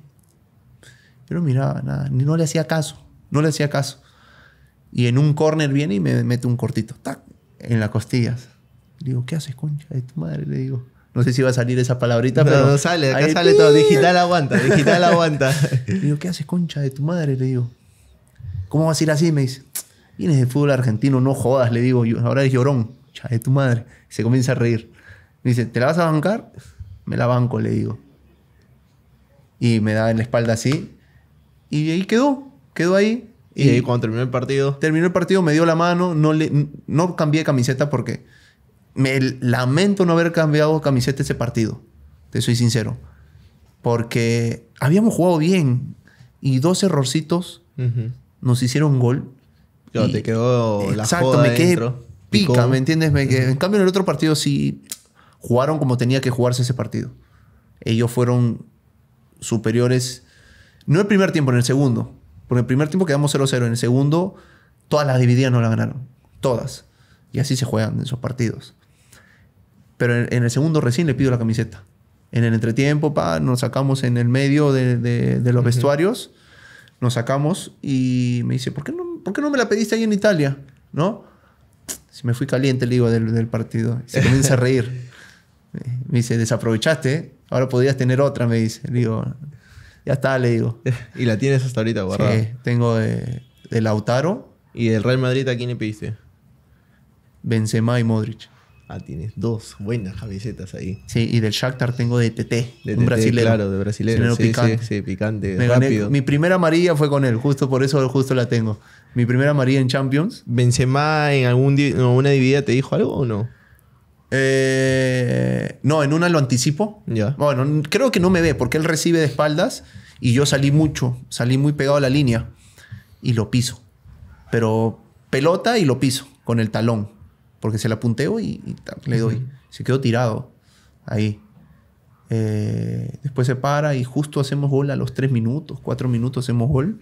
Yo no miraba nada, no le hacía caso, no le hacía caso. Y en un corner viene y me mete un cortito, ¡tac! En las costillas. Digo, ¿qué haces, concha de tu madre? Le digo. No sé si va a salir esa palabrita, pero. No sale, acá sale todo. Digital aguanta, digital aguanta. Le digo, ¿qué haces, concha de tu madre? Le digo. ¿Cómo vas a ir así? Me dice, vienes de fútbol argentino, no jodas, le digo. Yo, ahora es llorón, concha de tu madre. Se comienza a reír. Me dice, ¿te la vas a bancar? Me la banco, le digo. Y me da en la espalda así. Y ahí quedó, quedó ahí. Y, cuando terminó el partido, terminó el partido, me dio la mano, no, le, no cambié camiseta porque me lamento no haber cambiado camiseta ese partido. Te soy sincero. Porque habíamos jugado bien y dos errorcitos nos hicieron gol. te quedó la Exacto, me quedé pica, ¿me entiendes? En cambio, en el otro partido sí jugaron como tenía que jugarse ese partido. Ellos fueron superiores, no el primer tiempo, en el segundo. Porque el primer tiempo quedamos 0-0. En el segundo, todas las divididas no la ganaron. Todas. Y así se juegan esos partidos. Pero en, el segundo recién le pido la camiseta. En el entretiempo, pa, nos sacamos en el medio de, los vestuarios. Nos sacamos y me dice, ¿por qué no, no me la pediste ahí en Italia? ¿No? Si me fui caliente, le digo, del, partido. se comienza a reír. Me dice, desaprovechaste, ahora podrías tener otra, me dice. Le digo, ya está, le digo. ¿Y la tienes hasta ahorita guardada? Sí, tengo de, Lautaro. ¿Y del Real Madrid a quién le pediste? Benzema y Modric. Ah, tienes dos buenas camisetas ahí. Sí, y del Shakhtar tengo de TT, un brasileño. Claro, de brasileño. Sí, picante. Sí, sí, picante, rápido. mi primera amarilla fue con él, justo por eso justo la tengo. Mi primera amarilla en Champions. ¿Benzema en en alguna dividida te dijo algo o no? Eh, no, en una lo anticipo. Bueno, creo que no me ve porque él recibe de espaldas y yo salí mucho, salí muy pegado a la línea y lo piso. Pero pelota y lo piso con el talón porque se la punteo y, le doy. Se quedó tirado ahí. Eh, después se para y justo hacemos gol a los 3 minutos, 4 minutos hacemos gol.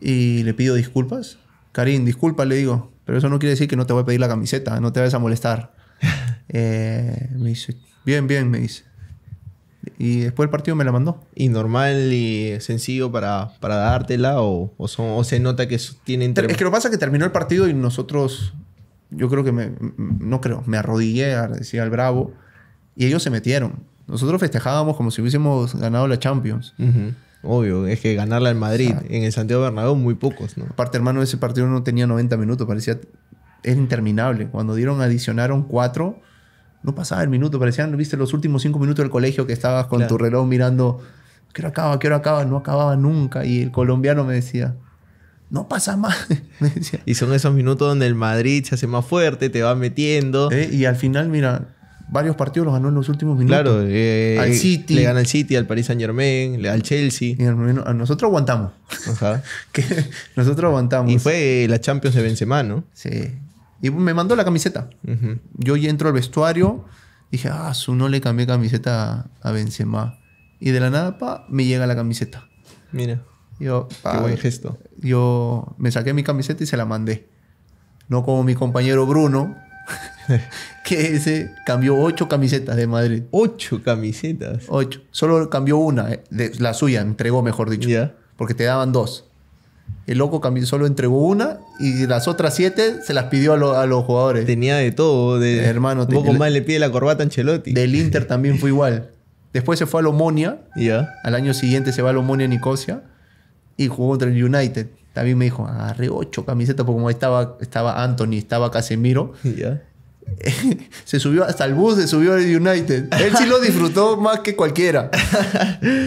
Y le pido disculpas. Karim, disculpa, le digo, pero eso no quiere decir que no te voy a pedir la camiseta, no te vayas a molestar. Eh, me dice, bien, bien, me dice. Y después el partido me la mandó. ¿Y normal y sencillo para, para dártela o, o, se nota que tienen... Es que lo que pasa es que terminó el partido y nosotros, yo creo que me, no creo, me arrodillé, decía al Bravo y ellos se metieron. Nosotros festejábamos como si hubiésemos ganado la Champions. Obvio, es que ganarla en Madrid, en el Santiago Bernabéu, muy pocos, Aparte, hermano, ese partido no tenía 90 minutos, parecía es interminable. Cuando dieron, adicionaron cuatro, no pasaba el minuto, parecían, viste, los últimos cinco minutos del colegio que estabas con tu reloj mirando, ¿qué hora acaba? ¿Qué hora acaba? No acababa nunca. Y el colombiano me decía, no pasa más. Y son esos minutos donde el Madrid se hace más fuerte, te va metiendo. Eh, y al final, mira, varios partidos los ganó en los últimos minutos. Claro, eh, al eh, City. Le gana al City, al Paris Saint Germain, al Chelsea. a nosotros aguantamos. que nosotros aguantamos. Y fue la Champions de Benzema, ¿no? Sí. Y me mandó la camiseta. Yo ya entro al vestuario, dije, ah, su no le cambié camiseta a Benzema. Y de la nada, pa, me llega la camiseta. Mira. Yo, Qué buen gesto. Yo me saqué mi camiseta y se la mandé. No como mi compañero Bruno, que ese cambió ocho camisetas de Madrid. ¿Ocho camisetas? Ocho. Solo cambió una, eh, de, la suya, entregó, mejor dicho. Porque te daban dos. El loco solo entregó una y las otras siete se las pidió a, los jugadores. Tenía de todo. De, Hermano, un poco más le pide la corbata a Ancelotti. Del Inter también fue igual. Después se fue a Lomonia. Ya. Al año siguiente se va a Lomonia, Nicosia. Y jugó contra el United. También me dijo, agarré ocho camisetas porque como estaba, estaba Anthony, estaba Casemiro. ya... se subió hasta el bus, se subió al United. Él sí lo disfrutó más que cualquiera.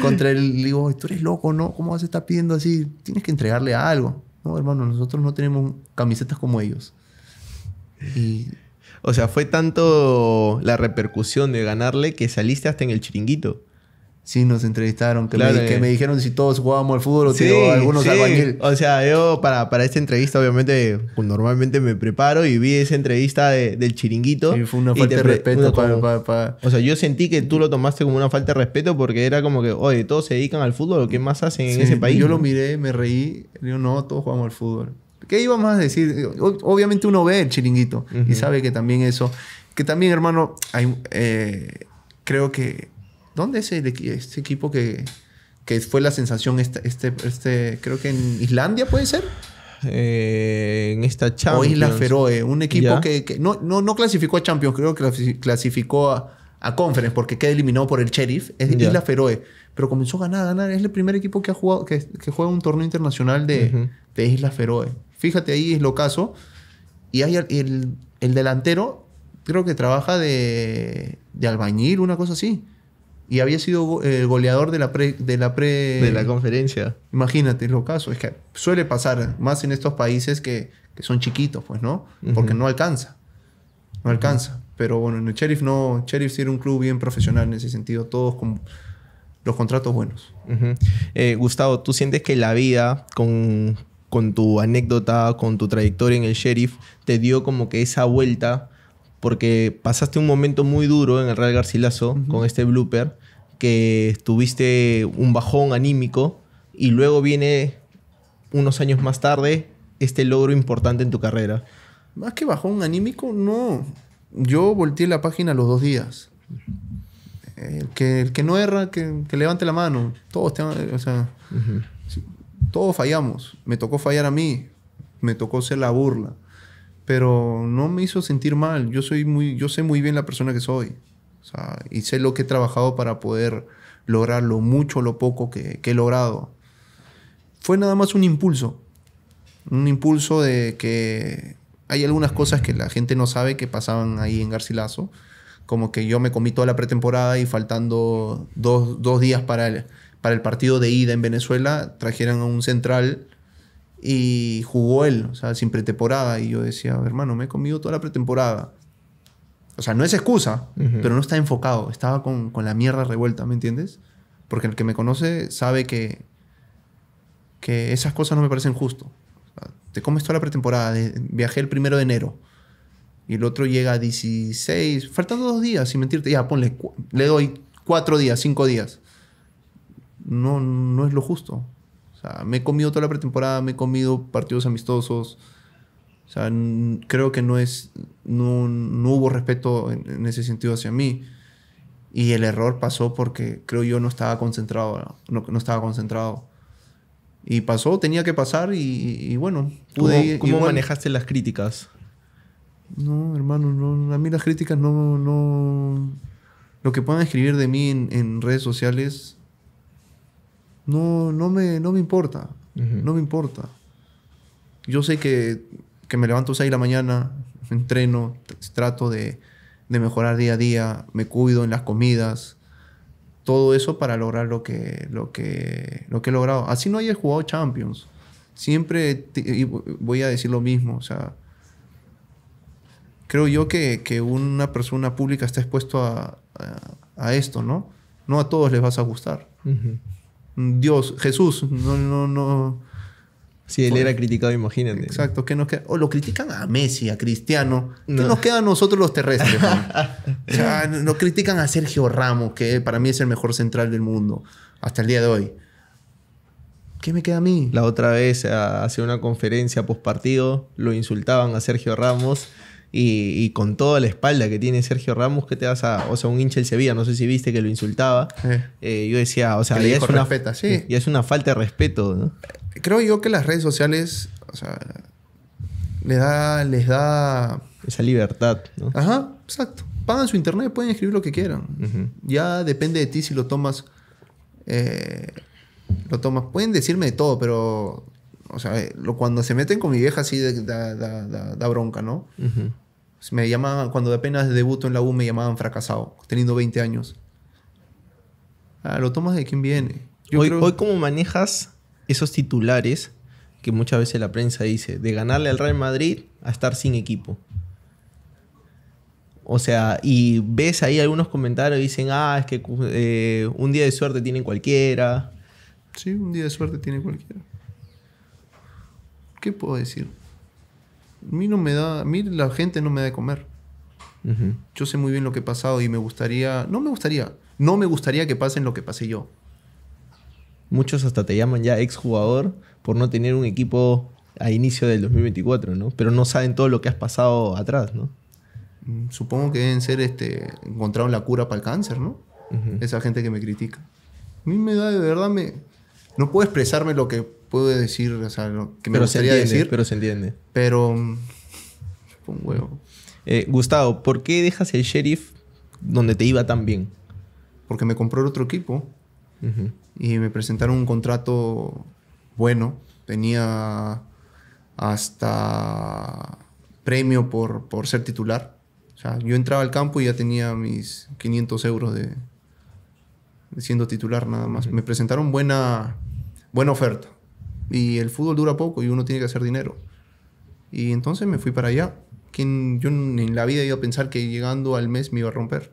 Contra él, digo, tú eres loco, ¿no? ¿Cómo vas a estar pidiendo así? Tienes que entregarle algo. No, hermano, nosotros no tenemos camisetas como ellos. Y... O sea, fue tanto la repercusión de ganarle que saliste hasta en el chiringuito. Sí, nos entrevistaron, que, claro, me, que eh. me dijeron si todos jugábamos al fútbol o si algunos sí. O sea, yo para, para esta entrevista, obviamente, pues, normalmente me preparo y vi esa entrevista del chiringuito. Sí, fue una falta de respeto. O sea, yo sentí que tú lo tomaste como una falta de respeto porque era como que, oye, todos se dedican al fútbol, ¿qué más hacen en ese país? Yo lo miré, me reí, digo, no, todos jugamos al fútbol. ¿Qué íbamos a decir? Obviamente uno ve el chiringuito y sabe que también eso, que también, hermano, hay, eh, creo que ¿Dónde es este equipo que, fue la sensación? Este, este, creo que en Islandia puede ser. Eh, en esta Champions. O Isla Feroe, un equipo que, no, no, clasificó a Champions, creo que clasificó a, Conference porque queda eliminado por el Sheriff, es de Isla Feroe. Pero comenzó a ganar, Es el primer equipo que ha jugado, que, juega un torneo internacional de, Isla Feroe. Fíjate ahí, es lo caso. Y hay el, delantero, creo que trabaja de, de albañil, una cosa así y había sido eh, goleador de la de la pre de la conferencia. Imagínate lo caso, es que suele pasar más en estos países que, son chiquitos, pues, ¿no? Porque no alcanza. No alcanza. Pero bueno, en el Sheriff no, Sheriff sí era un club bien profesional en ese sentido, todos con los contratos buenos. Eh, Gustavo, ¿tú sientes que la vida con, con tu anécdota, con tu trayectoria en el Sheriff, te dio como que esa vuelta porque pasaste un momento muy duro en el Real Garcilaso con este blooper, que tuviste un bajón anímico y luego viene unos años más tarde este logro importante en tu carrera. Más que bajón anímico, no. Yo volteé la página los dos días. Eh, el que, el que no erra, que, levante la mano. Todos, eh, todos fallamos. Me tocó fallar a mí. Me tocó ser la burla pero no me hizo sentir mal. Yo soy muy, yo sé muy bien la persona que soy. y sé lo que he trabajado para poder lograr lo mucho, lo poco que, he logrado. Fue nada más un impulso. Un impulso de que hay algunas cosas que la gente no sabe que pasaban ahí en Garcilaso. Como que yo me comí toda la pretemporada y faltando dos, días para el, para el partido de ida en Venezuela, trajeran a un central y jugó él, o sea, sin pretemporada. Y yo decía, hermano, me he comido toda la pretemporada. O sea, no es excusa, pero no está enfocado. Estaba con, con, la mierda revuelta, ¿me entiendes? Porque el que me conoce sabe que, que esas cosas no me parecen justo. te comes toda la pretemporada. viajé el primero de enero. Y el otro llega a 16. Faltan dos días, sin mentirte. Ya, ponle, le doy cuatro días, cinco días. No, no es lo justo me he comido toda la pretemporada, me he comido partidos amistosos. O sea, creo que no es. No, hubo respeto en, ese sentido hacia mí. Y el error pasó porque creo yo no estaba concentrado. No, estaba concentrado. Y pasó, tenía que pasar y, bueno, ¿Cómo, manejaste las críticas? No, hermano, a mí las críticas no, no... Lo que puedan escribir de mí en redes sociales no, no, me, no me importa. No me importa. Yo sé que, que me levanto a 6 de la mañana, entreno, trato de, de, mejorar día a día, me cuido en las comidas. Todo eso para lograr lo que, lo que, lo que he logrado. Así no haya jugado Champions. Siempre voy a decir lo mismo. O sea, creo yo que, que una persona pública está expuesto a, a, esto, ¿no? No a todos les vas a gustar. Dios, Jesús, no, no, no. Si él era criticado, imagínate. Exacto, ¿qué nos queda? O lo critican a Messi, a Cristiano. ¿Qué nos queda a nosotros los terrestres? nos critican a Sergio Ramos, que para mí es el mejor central del mundo hasta el día de hoy. ¿Qué me queda a mí? La otra vez, eh, hace una conferencia post partido, lo insultaban a Sergio Ramos y, con toda la espalda que tiene Sergio Ramos, que te vas a. O sea, un hincha del Sevilla, no sé si viste que lo insultaba. Eh. Eh, yo decía, o sea, ya es, una, sí. Y es, una, falta de respeto, ¿no? Creo yo que las redes sociales, o sea, les da. Esa libertad, ¿no? Ajá, exacto. Pagan su internet, pueden escribir lo que quieran. Ya depende de ti si lo tomas. Eh, lo tomas. Pueden decirme de todo, pero. O sea, cuando se meten con mi vieja, sí da, bronca, ¿no? Pues me llamaban, cuando apenas debuto en la U me llamaban fracasado, teniendo 20 años. Ah, lo tomas de quien viene. hoy, ¿cómo manejas esos titulares que muchas veces la prensa dice, de ganarle al Real Madrid a estar sin equipo? O sea, y ves ahí algunos comentarios y dicen, ah, es que eh, un día de suerte tiene cualquiera. Sí, un día de suerte tiene cualquiera. ¿Qué puedo decir? A mí, no me da, a mí la gente no me da de comer. Yo sé muy bien lo que he pasado y me gustaría, no me gustaría, no me gustaría que pasen lo que pasé yo. Muchos hasta te llaman ya exjugador por no tener un equipo a inicio del 2024, ¿no? Pero no saben todo lo que has pasado atrás, ¿no? Mm, supongo que deben ser este, encontraron la cura para el cáncer, ¿no? Esa gente que me critica. A mí me da de verdad, me, no puedo expresarme lo que puedo decir, o sea, lo que me gustaría decir. Pero se entiende. Pero. Mm, un huevo. Eh, Gustavo, ¿por qué dejas el sheriff donde te iba tan bien? Porque me compró otro equipo y me presentaron un contrato bueno. Tenía hasta premio por, por ser titular. O sea, yo entraba al campo y ya tenía mis 500 euros de, siendo titular nada más. Me presentaron buena, buena oferta. Y el fútbol dura poco y uno tiene que hacer dinero. Y entonces me fui para allá. Quien, yo en la vida iba a pensar que llegando al mes me iba a romper.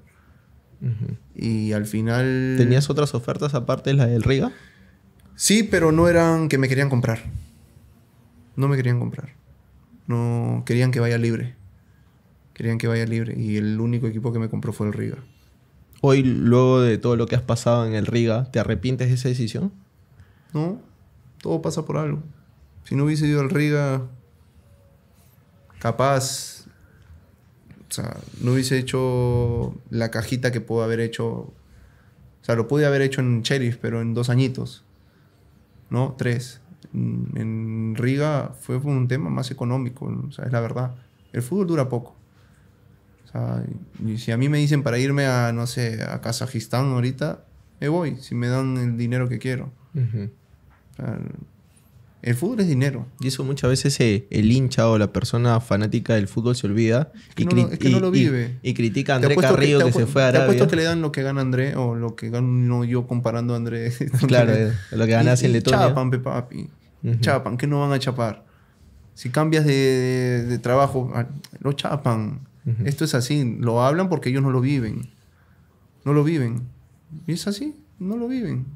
Y al final... ¿Tenías otras ofertas aparte de la del Riga? Sí, pero no eran que me querían comprar. No me querían comprar. No querían que vaya libre. Querían que vaya libre. Y el único equipo que me compró fue el Riga. Hoy, luego de todo lo que has pasado en el Riga, ¿te arrepientes de esa decisión? No, todo pasa por algo. Si no hubiese ido al Riga, capaz, o sea, no hubiese hecho la cajita que puedo haber hecho. O sea, lo pude haber hecho en Sheriff, pero en dos añitos. ¿No? Tres. En, Riga fue un tema más económico, o sea, es la verdad. El fútbol dura poco. O sea, y si a mí me dicen para irme a, no sé, a Kazajistán ahorita, me voy, si me dan el dinero que quiero. El fútbol es dinero. Y eso muchas veces eh, el hincha o la persona fanática del fútbol se olvida. y no, lo vive. Y, critica a André Carrillo que, se fue a Arabia. Te apuesto que le dan lo que gana André o lo que gano yo comparando a André. claro, lo que ganas en Letonia. Chapan, Chapan, ¿qué no van a chapar? Si cambias de, trabajo, ah, lo chapan. Esto es así. Lo hablan porque ellos no lo viven. No lo viven. Y es así. No lo viven.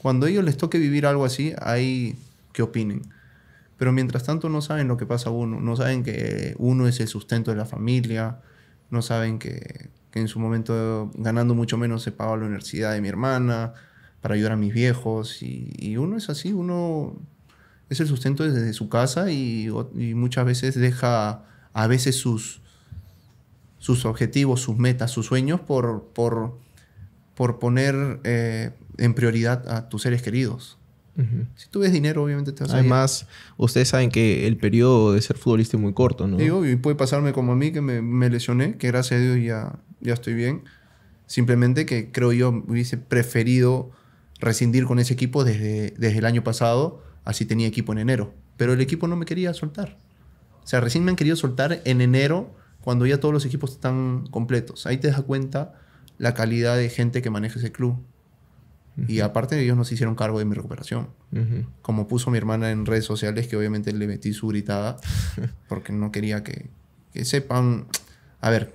Cuando ellos les toque vivir algo así, hay que opinen. Pero mientras tanto no saben lo que pasa uno, no saben que uno es el sustento de la familia, no saben que, en su momento ganando mucho menos se pagaba la universidad de mi hermana para ayudar a mis viejos y, uno es así, uno es el sustento desde su casa y, muchas veces deja a veces sus, sus objetivos, sus metas, sus sueños por, por, por poner eh, en prioridad a tus seres queridos. Si tú ves dinero, obviamente te vas Además, a Además, ustedes saben que el periodo de ser futbolista es muy corto, ¿no? Y puede pasarme como a mí, que me, lesioné, que gracias a Dios ya, ya estoy bien. Simplemente que creo yo hubiese preferido rescindir con ese equipo desde, desde el año pasado, así tenía equipo en enero. Pero el equipo no me quería soltar. O sea, recién me han querido soltar en enero, cuando ya todos los equipos están completos. Ahí te das cuenta la calidad de gente que maneja ese club. Y aparte ellos nos hicieron cargo de mi recuperación. Como puso mi hermana en redes sociales, que obviamente le metí su gritada, porque no quería que, sepan... A ver,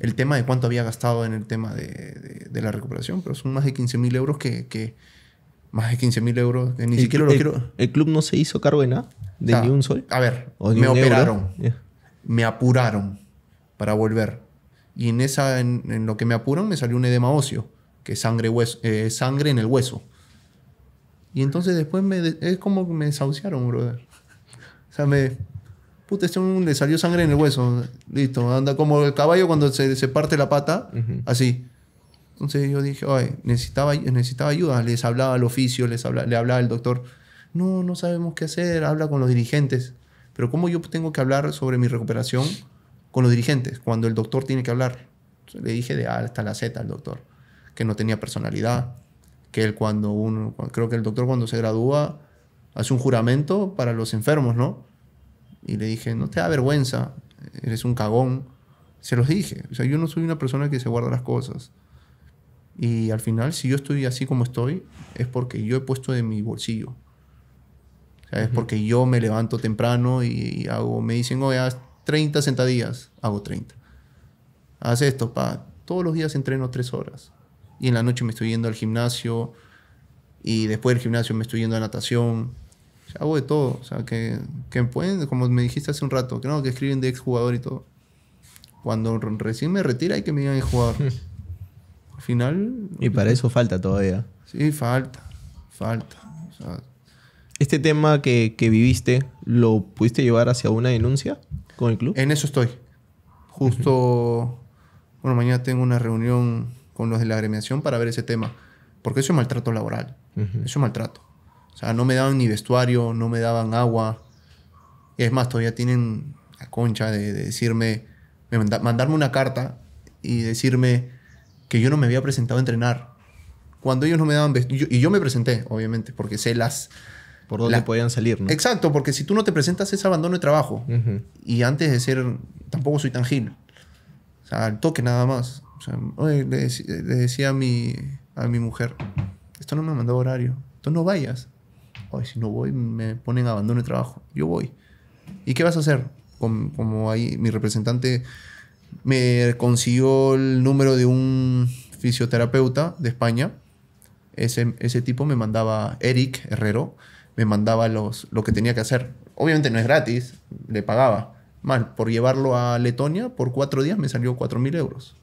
el tema de cuánto había gastado en el tema de, la recuperación, pero son más de 15 mil euros que, Más de 15 mil euros, que ni siquiera lo quiero... ¿El club no se hizo cargo de nada? ¿De ah, ni un sol? A ver, me operaron. Me apuraron para volver. Y en, esa, en, lo que me apuraron me salió un edema óseo que sangre, eh, sangre en el hueso. Y entonces después me es como que me desahuciaron, brother. O sea, me... Puta, este un, le salió sangre en el hueso. Listo, anda como el caballo cuando se, se parte la pata, así. Entonces yo dije, ay, necesitaba, necesitaba ayuda. Les hablaba al oficio, les hablaba, le hablaba al doctor. No, no sabemos qué hacer, habla con los dirigentes. Pero ¿cómo yo tengo que hablar sobre mi recuperación con los dirigentes cuando el doctor tiene que hablar? le dije de A hasta la Z al doctor que no tenía personalidad, que él cuando uno, creo que el doctor cuando se gradúa hace un juramento para los enfermos, ¿no? Y le dije, no te da vergüenza, eres un cagón. Se los dije, o sea, yo no soy una persona que se guarda las cosas. Y al final, si yo estoy así como estoy, es porque yo he puesto de mi bolsillo. O sea, es porque yo me levanto temprano y, hago, me dicen, oye, haz 30 sentadillas, hago 30. Haz esto, pa. Todos los días entreno tres horas y en la noche me estoy yendo al gimnasio y después del gimnasio me estoy yendo a natación. hago de todo. O sea, que, pueden, como me dijiste hace un rato, que no, que escriben de exjugador y todo. Cuando recién me retira hay que me digan jugador. al final... Y para eso falta todavía. Sí, falta. Falta. ¿Este tema que, viviste lo pudiste llevar hacia una denuncia con el club? En eso estoy. Justo, bueno, mañana tengo una reunión con los de la agremiación para ver ese tema. Porque eso es maltrato laboral. Eso es maltrato. O sea, no me daban ni vestuario, no me daban agua. es más, todavía tienen la concha de, decirme, mandarme una carta y decirme que yo no me había presentado a entrenar. Cuando ellos no me daban vestuario. Y yo me presenté, obviamente, porque sé las. Por dónde podían salir, ¿no? Exacto, porque si tú no te presentas es abandono de trabajo. Y antes de ser. Tampoco soy tan gil. O sea, al toque nada más. O le, decía a mi, a mi mujer, esto no me mandaba horario, tú no vayas. hoy si no voy, me ponen abandono de trabajo. Yo voy. ¿Y qué vas a hacer? Como, ahí mi representante me consiguió el número de un fisioterapeuta de España. Ese, ese tipo me mandaba, Eric Herrero, me mandaba los, lo que tenía que hacer. Obviamente no es gratis, le pagaba. Mal, por llevarlo a Letonia, por cuatro días me salió 4.000 euros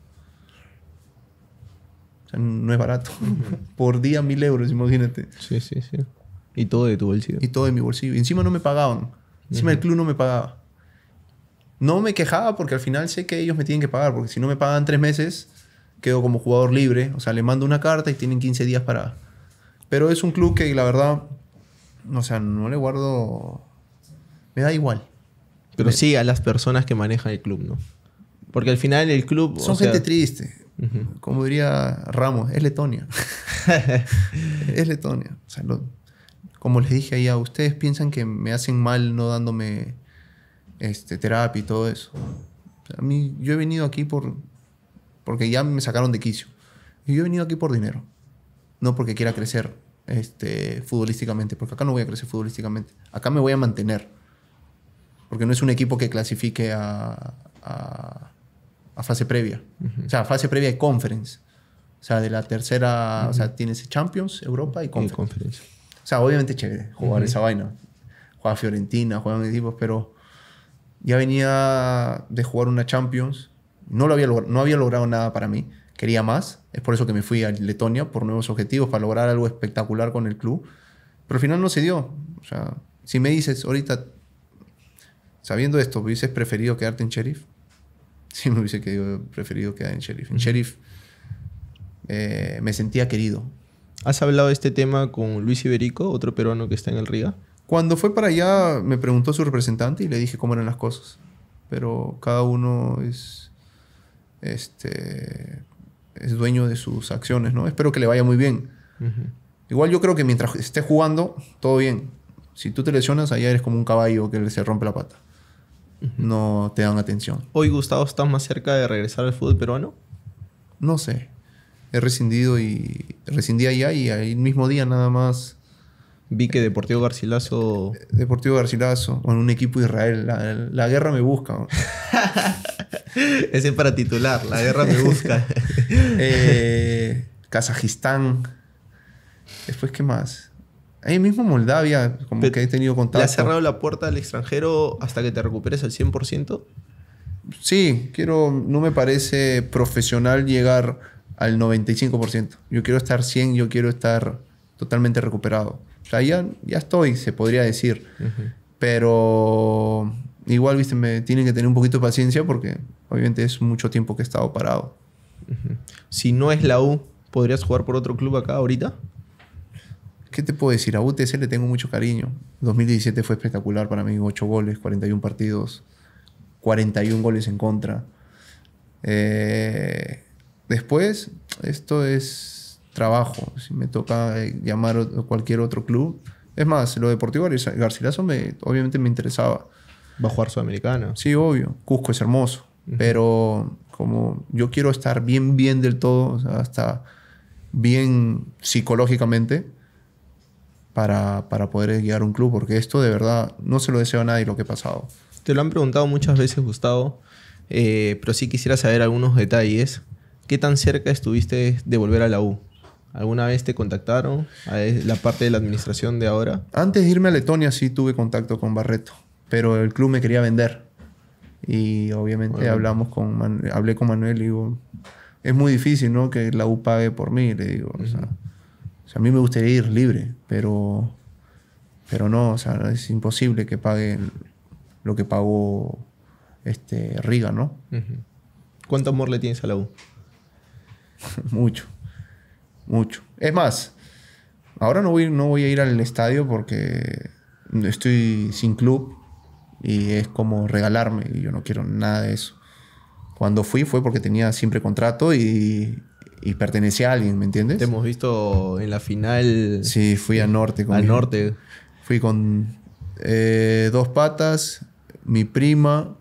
no es barato. Por día mil euros, imagínate. Sí, sí, sí. Y todo de tu bolsillo. Y todo de mi bolsillo. Y encima no me pagaban. Encima el club no me pagaba. No me quejaba porque al final sé que ellos me tienen que pagar, porque si no me pagan tres meses, quedo como jugador libre. O sea, le mando una carta y tienen 15 días para... Pero es un club que la verdad, o sea, no le guardo... Me da igual. Pero sí a las personas que manejan el club, ¿no? Porque al final el club... Son gente triste. Como diría Ramos, es Letonia. es Letonia. O sea, como les dije ahí, a ustedes piensan que me hacen mal no dándome este, terapia y todo eso. a mí, yo he venido aquí por, porque ya me sacaron de quicio. Y yo he venido aquí por dinero, no porque quiera crecer este, futbolísticamente, porque acá no voy a crecer futbolísticamente. Acá me voy a mantener, porque no es un equipo que clasifique a, a a fase previa. O sea, fase previa de conference. O sea, de la tercera, o sea, tienes Champions, Europa y conference. O sea, obviamente chévere jugar esa vaina. Juega Fiorentina, juega... equipos, pero ya venía de jugar una Champions. No, lo había no había logrado nada para mí. Quería más. Es por eso que me fui a Letonia por nuevos objetivos, para lograr algo espectacular con el club. Pero al final no se dio. O sea, si me dices ahorita, sabiendo esto, ¿hubieses preferido quedarte en Sheriff? Si me hubiese querido, preferido quedar en Sheriff. En Sheriff eh, me sentía querido. ¿Has hablado de este tema con Luis Iberico, otro peruano que está en el Riga? Cuando fue para allá me preguntó su representante y le dije cómo eran las cosas. Pero cada uno es, este, es dueño de sus acciones, ¿no? Espero que le vaya muy bien. Igual yo creo que mientras esté jugando, todo bien. Si tú te lesionas, allá eres como un caballo que se rompe la pata no te dan atención. ¿Hoy Gustavo está más cerca de regresar al fútbol peruano? No sé. He rescindido y rescindí allá y el mismo día nada más. Vi que Deportivo Garcilaso. Eh, Deportivo Garcilaso, con un equipo Israel. La, guerra me busca. Ese es para titular, la guerra me busca. Eh, Kazajistán. Después, ¿qué más? Ahí mismo Moldavia, como que he tenido contacto. ¿Le has cerrado la puerta al extranjero hasta que te recuperes al 100%? Sí, quiero, no me parece profesional llegar al 95%. Yo quiero estar 100, yo quiero estar totalmente recuperado. O sea, ya, estoy, se podría decir. Pero igual, viste, me tienen que tener un poquito de paciencia porque obviamente es mucho tiempo que he estado parado. Si no es la U, ¿podrías jugar por otro club acá ahorita? ¿Qué te puedo decir? A UTC le tengo mucho cariño. 2017 fue espectacular para mí, 8 goles, 41 partidos, 41 goles en contra. Eh, después, esto es trabajo. Si me toca eh, llamar a cualquier otro club. Es más, lo deportivo Garcilaso me, obviamente me interesaba. ¿Va a jugar Sudamericana? Sí, obvio. Cusco es hermoso. Pero como yo quiero estar bien, bien del todo, hasta bien psicológicamente, para, para poder guiar un club, porque esto de verdad no se lo deseo a nadie lo que ha pasado. Te lo han preguntado muchas veces, Gustavo, eh, pero sí quisiera saber algunos detalles. ¿Qué tan cerca estuviste de volver a la U? ¿Alguna vez te contactaron a la parte de la administración de ahora? Antes de irme a Letonia sí tuve contacto con Barreto, pero el club me quería vender. Y obviamente hablamos con hablé con Manuel y digo, es muy difícil, ¿no? Que la U pague por mí, le digo. o sea, a mí me gustaría ir libre, pero, pero no, o sea, es imposible que paguen lo que pagó este, Riga, ¿no? ¿Cuánto amor le tienes a la U? mucho, mucho. Es más, ahora no voy, no voy a ir al estadio porque estoy sin club y es como regalarme y yo no quiero nada de eso. Cuando fui fue porque tenía siempre contrato y y pertenecía a alguien, ¿me entiendes? Te hemos visto en la final. Sí, fui a Norte. Con al Norte. Fui con eh, dos patas, mi prima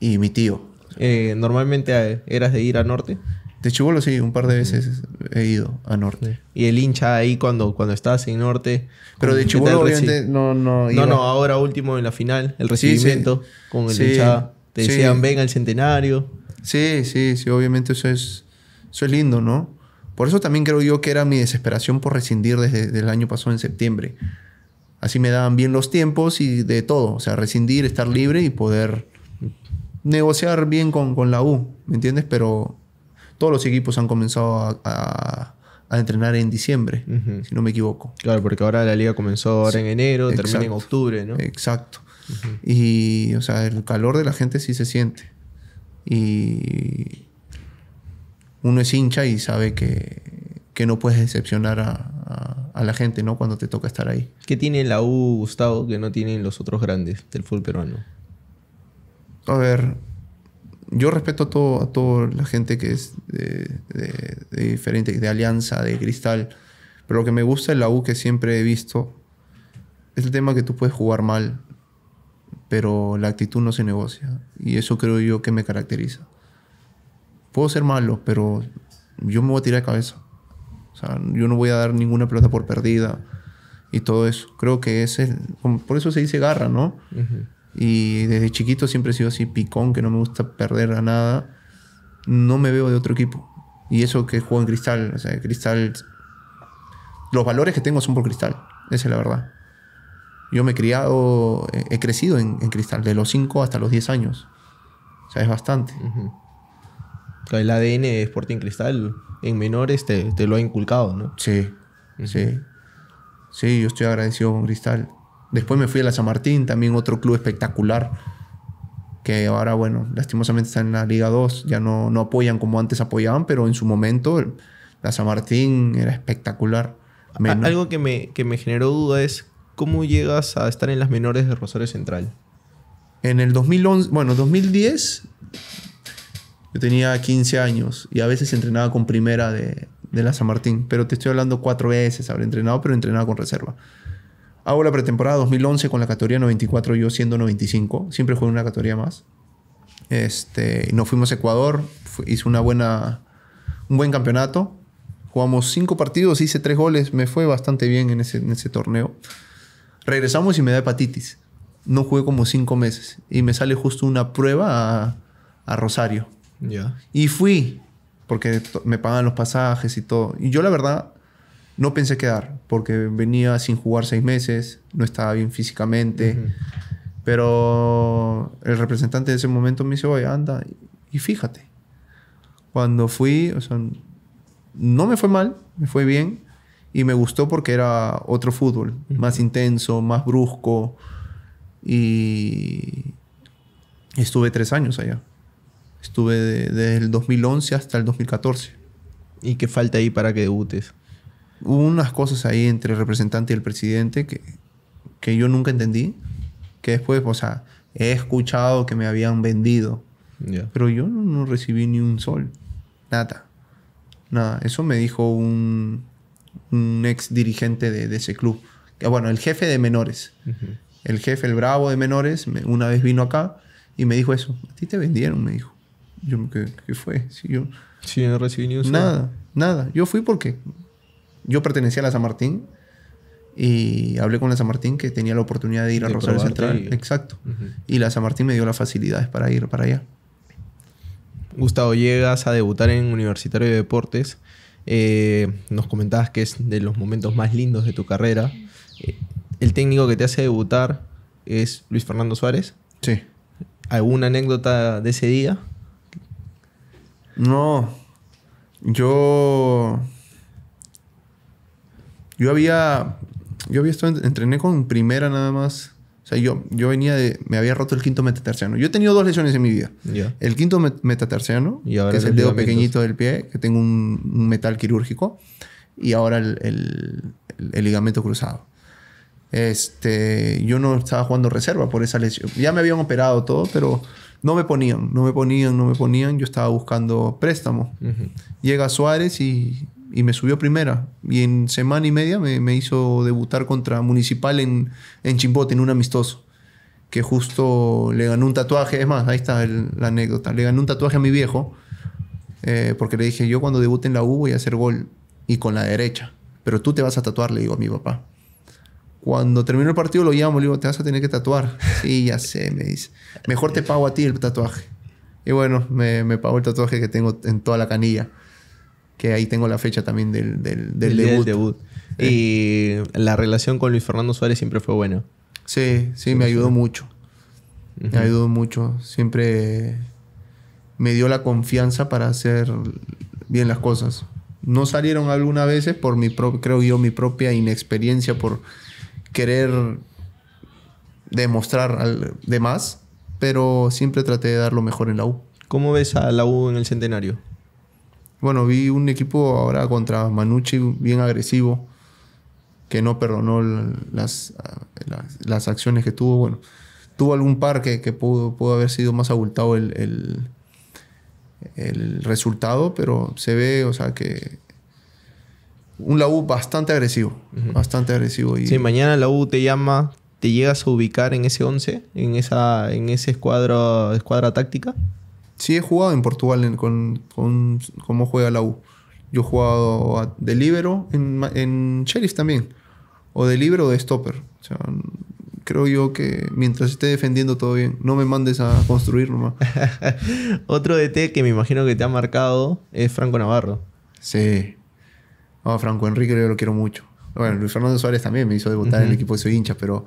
y mi tío. Eh, ¿Normalmente eh, eras de ir al Norte? De Chubolo sí, un par de veces he ido a Norte. Y el hincha ahí cuando, cuando estás en Norte. Pero de Chubolo obviamente no, no. No, no, ahora último en la final, el recibimiento con el hincha. Te decían, ven al centenario. Sí, sí, sí, obviamente eso es eso es lindo, ¿no? Por eso también creo yo que era mi desesperación por rescindir desde, el año pasado en septiembre. Así me daban bien los tiempos y de todo. O sea, rescindir, estar libre y poder negociar bien con, la U, ¿me entiendes? Pero todos los equipos han comenzado a, entrenar en diciembre, si no me equivoco. Claro, porque ahora la liga comenzó en enero, termina en octubre, ¿no? Exacto. Y, o sea, el calor de la gente sí se siente. Y uno es hincha y sabe que, no puedes decepcionar a, la gente, ¿no? Cuando te toca estar ahí. ¿Qué tiene la U, Gustavo, que no tienen los otros grandes del fútbol peruano? A ver, yo respeto a, a toda la gente que es de, de, diferente, de Alianza, de Cristal, pero lo que me gusta de la U que siempre he visto es el tema que tú puedes jugar mal, pero la actitud no se negocia. Y eso creo yo que me caracteriza puedo ser malo, pero yo me voy a tirar de cabeza. O sea, yo no voy a dar ninguna pelota por perdida y todo eso. Creo que es el, por eso se dice garra, ¿no? Y desde chiquito siempre he sido así picón, que no me gusta perder a nada. No me veo de otro equipo. Y eso que juego en Cristal, o sea, Cristal... Los valores que tengo son por Cristal, esa es la verdad. Yo me he criado, he, crecido en, Cristal, de los 5 hasta los 10 años. O sea, es bastante. El ADN de Sporting Cristal en menores te, lo ha inculcado, ¿no? Sí, sí. Sí, yo estoy agradecido con Cristal. Después me fui a la San Martín, también otro club espectacular. Que ahora, bueno, lastimosamente está en la Liga 2, ya no, no apoyan como antes apoyaban, pero en su momento la San Martín era espectacular. Algo que me, que me generó duda es cómo llegas a estar en las menores de Rosario Central. En el 2011, bueno, 2010 yo tenía 15 años y a veces entrenaba con primera de, de la San Martín, pero te estoy hablando cuatro veces, habré entrenado, pero entrenaba con reserva. Hago la pretemporada 2011 con la categoría 94, yo siendo 95, siempre jugué una categoría más. Este, nos fuimos a Ecuador, hice una buena, un buen campeonato, jugamos cinco partidos, hice tres goles, me fue bastante bien en ese, torneo. Regresamos y me da hepatitis. No jugué como cinco meses y me sale justo una prueba a, a Rosario y fui, porque me pagan los pasajes y todo. Y yo la verdad no pensé quedar, porque venía sin jugar seis meses, no estaba bien físicamente. Pero el representante de ese momento me dice, oye, anda, y fíjate. Cuando fui, no me fue mal, me fue bien. Y me gustó porque era otro fútbol, más intenso, más brusco. Y estuve tres años allá. Estuve desde el 2011 hasta el 2014. ¿Y qué falta ahí para que debutes? Hubo unas cosas ahí entre el representante y el presidente que, que yo nunca entendí. Que después, o sea, he escuchado que me habían vendido. Pero yo no, recibí ni un sol. Nada. Nada. Eso me dijo un, un ex dirigente de, ese club. Ah, bueno, el jefe de menores. El jefe, el bravo de menores, una vez vino acá y me dijo eso. A ti te vendieron, me dijo. Yo ¿qué fue? Si yo, sí, recibí Nada, nada. Yo fui porque yo pertenecía a la San Martín y hablé con la San Martín que tenía la oportunidad de ir a Rosario Central. Exacto. Y la San Martín me dio las facilidades para ir para allá. Gustavo, llegas a debutar en Universitario de Deportes. Eh, nos comentabas que es de los momentos más lindos de tu carrera. Eh, el técnico que te hace debutar es Luis Fernando Suárez. Sí. ¿Alguna anécdota de ese día? No. Yo. Yo había. Yo había estado. Entrené con primera nada más. O sea, yo, yo venía de. Me había roto el quinto metatarsiano. Yo he tenido dos lesiones en mi vida. El quinto metatarsiano, que es el dedo pequeñito del pie, que tengo un, metal quirúrgico. Y ahora el, el, el ligamento cruzado este, yo no estaba jugando reserva por esa lesión. Ya me habían operado todo, pero no me ponían, no me ponían, no me ponían. Yo estaba buscando préstamo. Llega Suárez y, y, me subió primera. Y en semana y media me, hizo debutar contra Municipal en, en Chimbote, en un amistoso. Que justo le ganó un tatuaje. Es más, ahí está la anécdota. Le ganó un tatuaje a mi viejo. Eh, porque le dije, yo cuando debute en la U voy a hacer gol. Y con la derecha. Pero tú te vas a tatuar, le digo a mi papá. Cuando terminó el partido lo llamo, le digo, te vas a tener que tatuar. Sí, ya sé, me dice. Mejor te pago a ti el tatuaje. Y bueno, me, me pagó el tatuaje que tengo en toda la canilla. Que ahí tengo la fecha también del, debut. Y la relación con Luis Fernando Suárez siempre fue buena. Sí, sí, me ayudó mucho. Me ayudó mucho. Siempre me dio la confianza para hacer bien las cosas. No salieron algunas veces por mi creo yo, mi propia inexperiencia por querer demostrar al, demás, pero siempre traté de dar lo mejor en la U. ¿Cómo ves a la U en el centenario? Bueno, vi un equipo ahora contra Manucci bien agresivo, que no perdonó ah, las, las, acciones que tuvo. Bueno, tuvo algún par que, pudo, haber sido más abultado el, resultado, pero se ve, o sea, que un la bastante agresivo. Bastante agresivo. Y... mañana la U te llama, te llegas a ubicar en ese 11, en esa, en ese escuadra, escuadra táctica. Sí, he jugado en Portugal con, cómo juega la U. Yo he jugado de libero en, en también. O de libero o de stopper. creo yo que mientras esté defendiendo todo bien, no me mandes a construir nomás. Otro DT que me imagino que te ha marcado es Franco Navarro. Sí. Ah, Franco Enrique yo lo quiero mucho. Bueno, Luis Fernando Suárez también me hizo debutar en el equipo de soy hincha, pero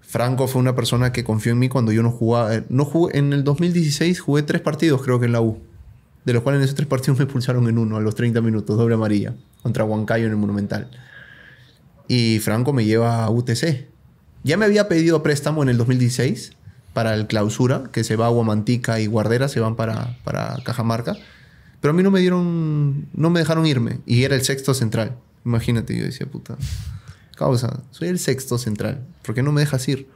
Franco fue una persona que confió en mí cuando yo no jugaba. Eh, no jugué, en el 2016 jugué tres partidos, creo que en la U. De los cuales en esos tres partidos me expulsaron en uno a los 30 minutos, doble amarilla, contra Huancayo en el Monumental. Y Franco me lleva a UTC. Ya me había pedido préstamo en el 2016 para el clausura, que se va a Guamantica y Guardera, se van para, para Cajamarca. Pero a mí no me dieron, no me dejaron irme. Y era el sexto central. Imagínate, yo decía, puta, causa, soy el sexto central. ¿Por qué no me dejas ir?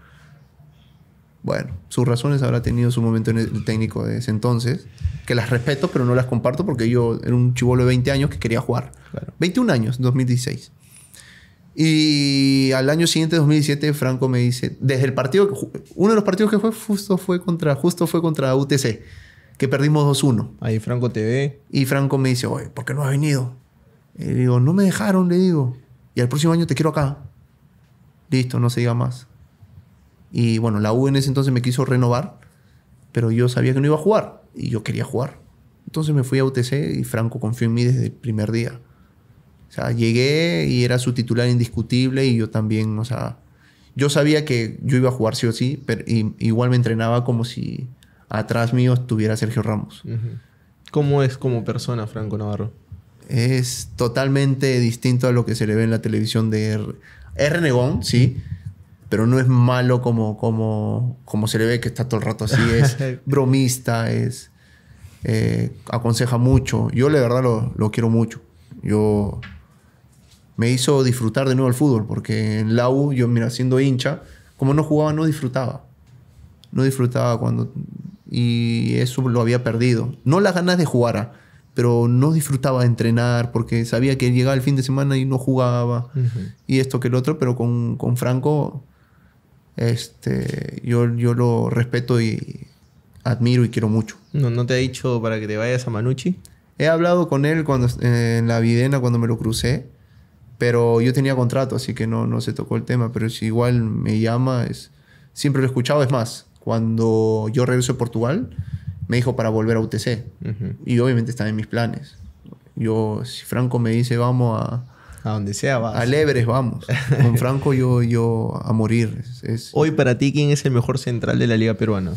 Bueno, sus razones habrá tenido su momento en el técnico de ese entonces, que las respeto, pero no las comparto porque yo era un chivolo de 20 años que quería jugar. 21 años, 2016. Y al año siguiente, 2017, Franco me dice, desde el partido, uno de los partidos que fue justo fue contra, justo fue contra UTC que perdimos 2-1. Ahí Franco te ve. Y Franco me dice, oye, ¿por qué no has venido? Y digo, no me dejaron, le digo. Y al próximo año te quiero acá. Listo, no se diga más. Y bueno, la U en ese entonces me quiso renovar, pero yo sabía que no iba a jugar y yo quería jugar. Entonces me fui a UTC y Franco confió en mí desde el primer día. O sea, llegué y era su titular indiscutible y yo también, o sea, yo sabía que yo iba a jugar sí o sí, pero igual me entrenaba como si atrás mío estuviera Sergio Ramos. ¿Cómo es como persona Franco Navarro? Es totalmente distinto a lo que se le ve en la televisión de R. Es renegón, sí, pero no es malo como, como, como se le ve que está todo el rato así. Es bromista, es eh, aconseja mucho. Yo la verdad lo, quiero mucho. Yo me hizo disfrutar de nuevo el fútbol, porque en la U, yo mira, siendo hincha, como no jugaba, no disfrutaba. No disfrutaba cuando y eso lo había perdido. No las ganas de jugar, ah, pero no disfrutaba de entrenar porque sabía que llegaba el fin de semana y no jugaba y esto que el otro, pero con, Franco este, yo, yo lo respeto y admiro y quiero mucho. ¿No, te ha dicho para que te vayas a Manucci? He hablado con él cuando, en la Videna cuando me lo crucé, pero yo tenía contrato, así que no, no se tocó el tema, pero si igual me llama, es, siempre lo he escuchado, es más, cuando yo regreso a Portugal, me dijo para volver a UTC. Y obviamente está en mis planes. Yo, si Franco me dice, vamos a... A donde sea, vas. A Lebres, vamos. Con Franco yo, yo a morir. Hoy para ti, ¿quién es el mejor central de la Liga Peruana?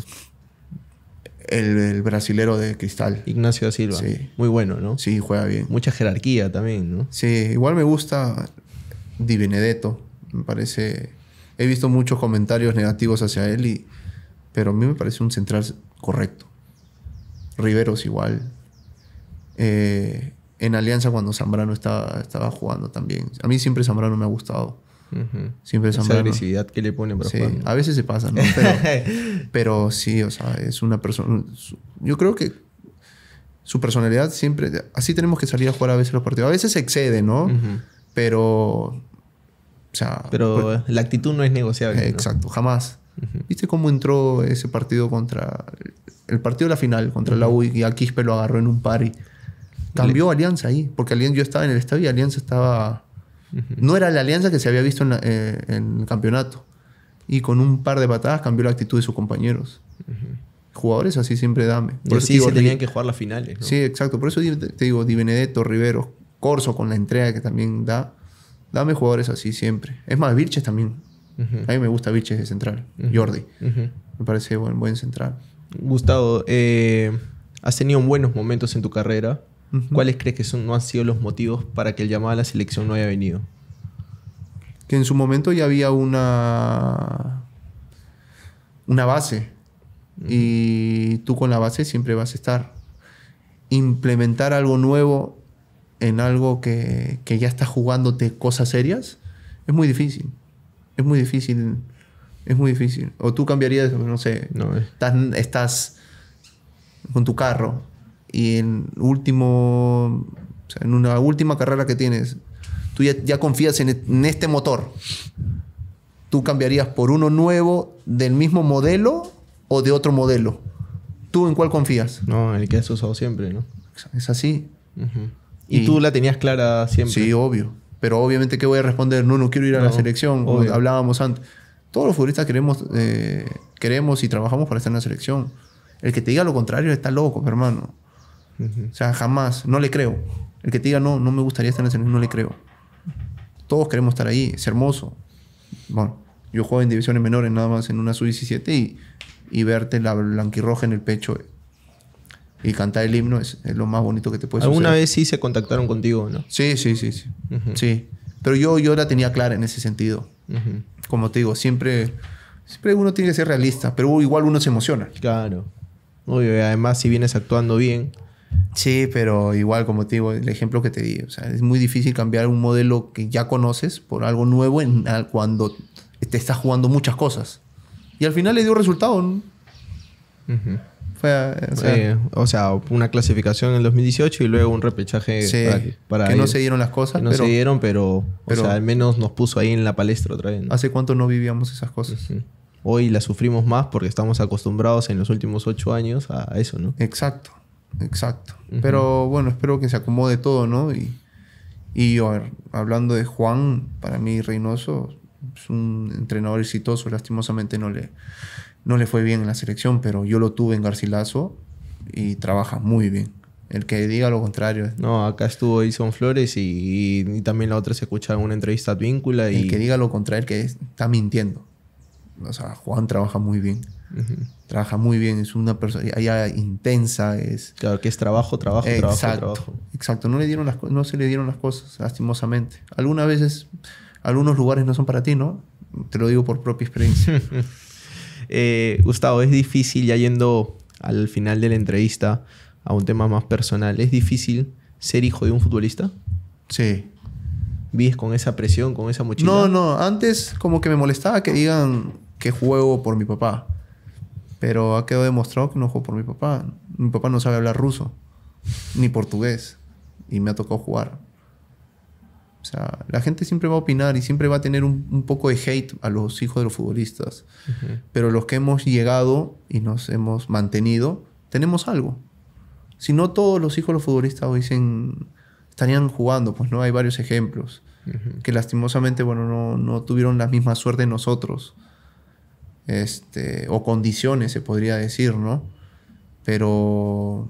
El, el, brasilero de cristal. Ignacio da Silva. Sí. Muy bueno, ¿no? Sí, juega bien. Mucha jerarquía también, ¿no? Sí, igual me gusta Di Benedetto. Me parece. He visto muchos comentarios negativos hacia él y pero a mí me parece un central correcto. Riveros igual. Eh, en Alianza cuando Zambrano estaba, estaba jugando también. A mí siempre Zambrano me ha gustado. Siempre Esa Zambrano. que le pone sí, A veces se pasa, ¿no? Pero, sí, o sea, es una persona... Yo creo que su personalidad siempre... Así tenemos que salir a jugar a veces los partidos. A veces excede, ¿no? Pero... sea... Pero pues la actitud no es negociable. Exacto, jamás. ¿Viste cómo entró ese partido contra. El partido de la final contra la U y a lo agarró en un pari? Cambió Alianza ahí, porque Alianza, yo estaba en el estadio y Alianza estaba. No era la alianza que se había visto eh, en, el campeonato. Y con un par de patadas cambió la actitud de sus compañeros. Jugadores así siempre dame. Por tenían que jugar las finales. Sí, exacto. Por eso te digo, Di Benedetto, Rivero, Corso con la entrega que también da. Dame jugadores así siempre. Es más, Vilches también. A mí me gusta Biches de central, Jordi. Me parece buen, buen central. Gustavo, eh, has tenido buenos momentos en tu carrera. ¿Cuáles crees que no han sido los motivos para que el llamado a la selección no haya venido? Que en su momento ya había una, una base. Y tú con la base siempre vas a estar. Implementar algo nuevo en algo que, que ya está jugándote cosas serias es muy difícil es muy difícil. Es muy difícil. O tú cambiarías, no sé. No, eh. estás, con tu carro y en último. en una última carrera que tienes, tú ya, confías en, este motor. ¿Tú cambiarías por uno nuevo del mismo modelo o de otro modelo? ¿Tú en cuál confías? No, en el que has usado siempre, ¿no? Es así. y, y, tú la tenías clara siempre. Sí, obvio. Pero obviamente, ¿qué voy a responder? No, no quiero ir a la selección. Hablábamos antes. Todos los futbolistas queremos, eh, queremos y trabajamos para estar en la selección. El que te diga lo contrario está loco, hermano. O sea, jamás. No le creo. El que te diga, no, no me gustaría estar en la selección, no le creo. Todos queremos estar ahí. Es hermoso. Bueno, yo juego en divisiones menores nada más, en una sub-17 y, y verte la blanquirroja en el pecho y cantar el himno es, es, lo más bonito que te puede ¿Alguna vez sí se contactaron contigo, no? Sí, sí, sí, sí. sí. Pero yo, yo la tenía clara en ese sentido. Como te digo, siempre, siempre uno tiene que ser realista, pero igual uno se emociona. Claro. Obvio, además si vienes actuando bien. Sí, pero igual, como te digo, el ejemplo que te di, o sea, es muy difícil cambiar un modelo que ya conoces por algo nuevo en, cuando te estás jugando muchas cosas. Y al final le dio resultado. ¿no? Fue, eh, o, sea, una clasificación en 2018 y luego un repechaje para, que no se dieron las cosas. no se dieron, pero, al menos nos puso ahí en la palestra otra vez. ¿Hace cuánto no vivíamos esas cosas? Hoy las sufrimos más porque estamos acostumbrados en los últimos ocho años a eso, ¿no? Exacto, exacto. Pero bueno, espero que se acomode todo, ¿no? Y, y hablando de Juan, para mí Reynoso es un entrenador exitoso, lastimosamente no le no le fue bien en la selección, pero yo lo tuve en Garcilaso y trabaja muy bien. El que diga lo contrario. No, acá estuvo Ison Flores y, también la otra se escucha en una entrevista víncula Y... El que diga lo contrario, que está mintiendo. O sea, Juan trabaja muy bien. Trabaja muy bien, es una persona allá intensa, es claro que es trabajo, trabajo, exacto, trabajo, Exacto, no le dieron las no se le dieron las cosas lastimosamente. Algunas veces algunos lugares no son para ti, ¿no? Te lo digo por propia experiencia. Eh, Gustavo, es difícil, ya yendo al final de la entrevista a un tema más personal, ¿es difícil ser hijo de un futbolista? Sí. ¿Vives con esa presión, con esa mochila? No, no, antes como que me molestaba que digan que juego por mi papá. Pero ha quedado demostrado que no juego por mi papá. Mi papá no sabe hablar ruso, ni portugués, y me ha tocado jugar la gente siempre va a opinar y siempre va a tener un, poco de hate a los hijos de los futbolistas. Pero los que hemos llegado y nos hemos mantenido, tenemos algo. Si no todos los hijos de los futbolistas hoy dicen, estarían jugando, pues no hay varios ejemplos. Que lastimosamente, bueno, no, no, tuvieron la misma suerte que nosotros. Este, o condiciones, se podría decir, ¿no? Pero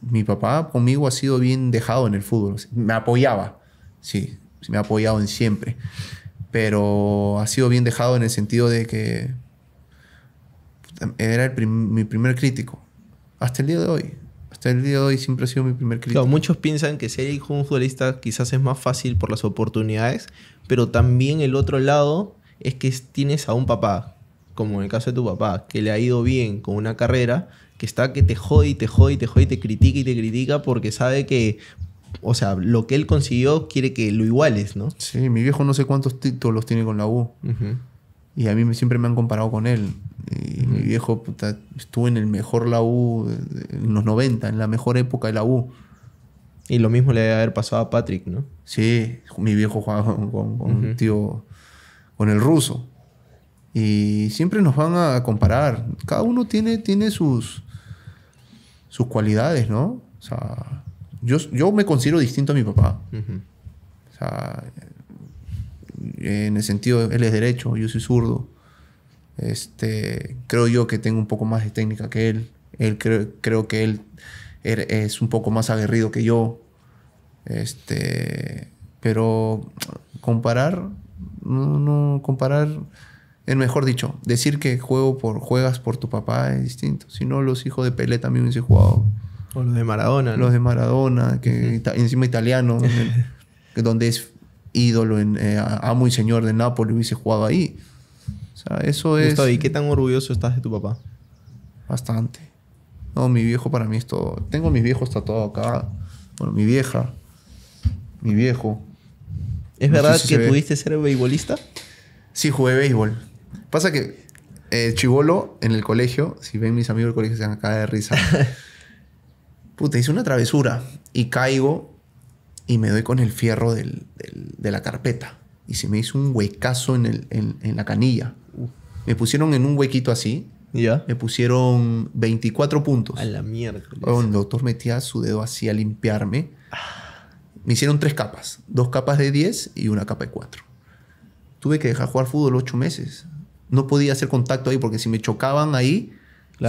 mi papá conmigo ha sido bien dejado en el fútbol. Me apoyaba, sí, me ha apoyado en siempre. Pero ha sido bien dejado en el sentido de que era mi primer crítico. Hasta el día de hoy. Hasta el día de hoy siempre ha sido mi primer crítico. muchos piensan que ser hijo de un futbolista quizás es más fácil por las oportunidades, pero también el otro lado es que tienes a un papá, como en el caso de tu papá, que le ha ido bien con una carrera, que está que te jode y te jode y te jode y te critica y te critica porque sabe que o sea, lo que él consiguió quiere que lo iguales, ¿no? Sí, mi viejo no sé cuántos títulos tiene con la U. Y a mí siempre me han comparado con él. Y mi viejo estuvo en el mejor la U, en los 90, en la mejor época de la U. Y lo mismo le debe haber pasado a Patrick, ¿no? Sí, mi viejo jugaba con, un tío, con el ruso. Y siempre nos van a comparar. Cada uno tiene, tiene sus, sus cualidades, ¿no? O sea, yo, yo me considero distinto a mi papá. O sea, en el sentido, él es derecho, yo soy zurdo. Este, creo yo que tengo un poco más de técnica que él. Él creo, que él er, es un poco más aguerrido que yo. Este, pero comparar, no, Comparar... comparar, mejor dicho, decir que juego por, juegas por tu papá es distinto. Si no, los hijos de Pelé también hubiesen jugado o los de Maradona. Los de Maradona, que encima italiano, donde, que donde es ídolo, en, eh, amo y señor de Nápoles, hubiese jugado ahí. O sea, eso es... ¿y qué tan orgulloso estás de tu papá? Bastante. No, mi viejo para mí es todo. Tengo a mis viejos todo acá. Bueno, mi vieja. Mi viejo. ¿Es verdad que pudiste ser beisbolista? Sí, jugué béisbol. Pasa que eh, chivolo en el colegio, si ven mis amigos del colegio se van a caer de risa. puta, hice una travesura y caigo y me doy con el fierro de la carpeta. Y se me hizo un huecazo en, la canilla. Me pusieron en un huequito así. ¿Ya? Me pusieron 24 puntos. A la mierda. el doctor metía su dedo así a limpiarme. Me hicieron tres capas. Dos capas de 10 y una capa de 4. Tuve que dejar jugar fútbol ocho meses. No podía hacer contacto ahí porque si me chocaban ahí,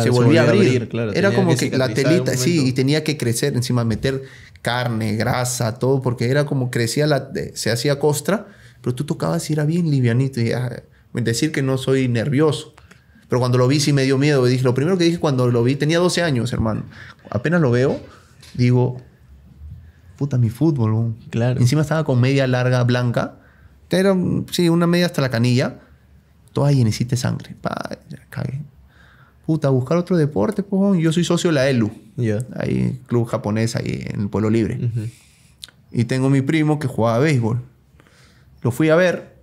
se, volvía a abrir. claro. Era como que, la telita, sí, y tenía que crecer encima, meter carne, grasa, todo, porque era como crecía, la, se hacía costra, pero tú tocabas y era bien livianito. Y, ah, decir que no soy nervioso. Pero cuando lo vi sí me dio miedo. Dije, lo primero que dije cuando lo vi, tenía 12 años, hermano. Apenas lo veo, digo, puta, mi fútbol. Claro. Encima estaba con media larga blanca. Era, sí, una media hasta la canilla. Toda llenecita de sangre. Pa, cagué puta, buscar otro deporte, pues, yo soy socio de la ELU, Ya. ahí, club japonés, ahí en el Pueblo Libre. Y tengo mi primo que jugaba béisbol. Lo fui a ver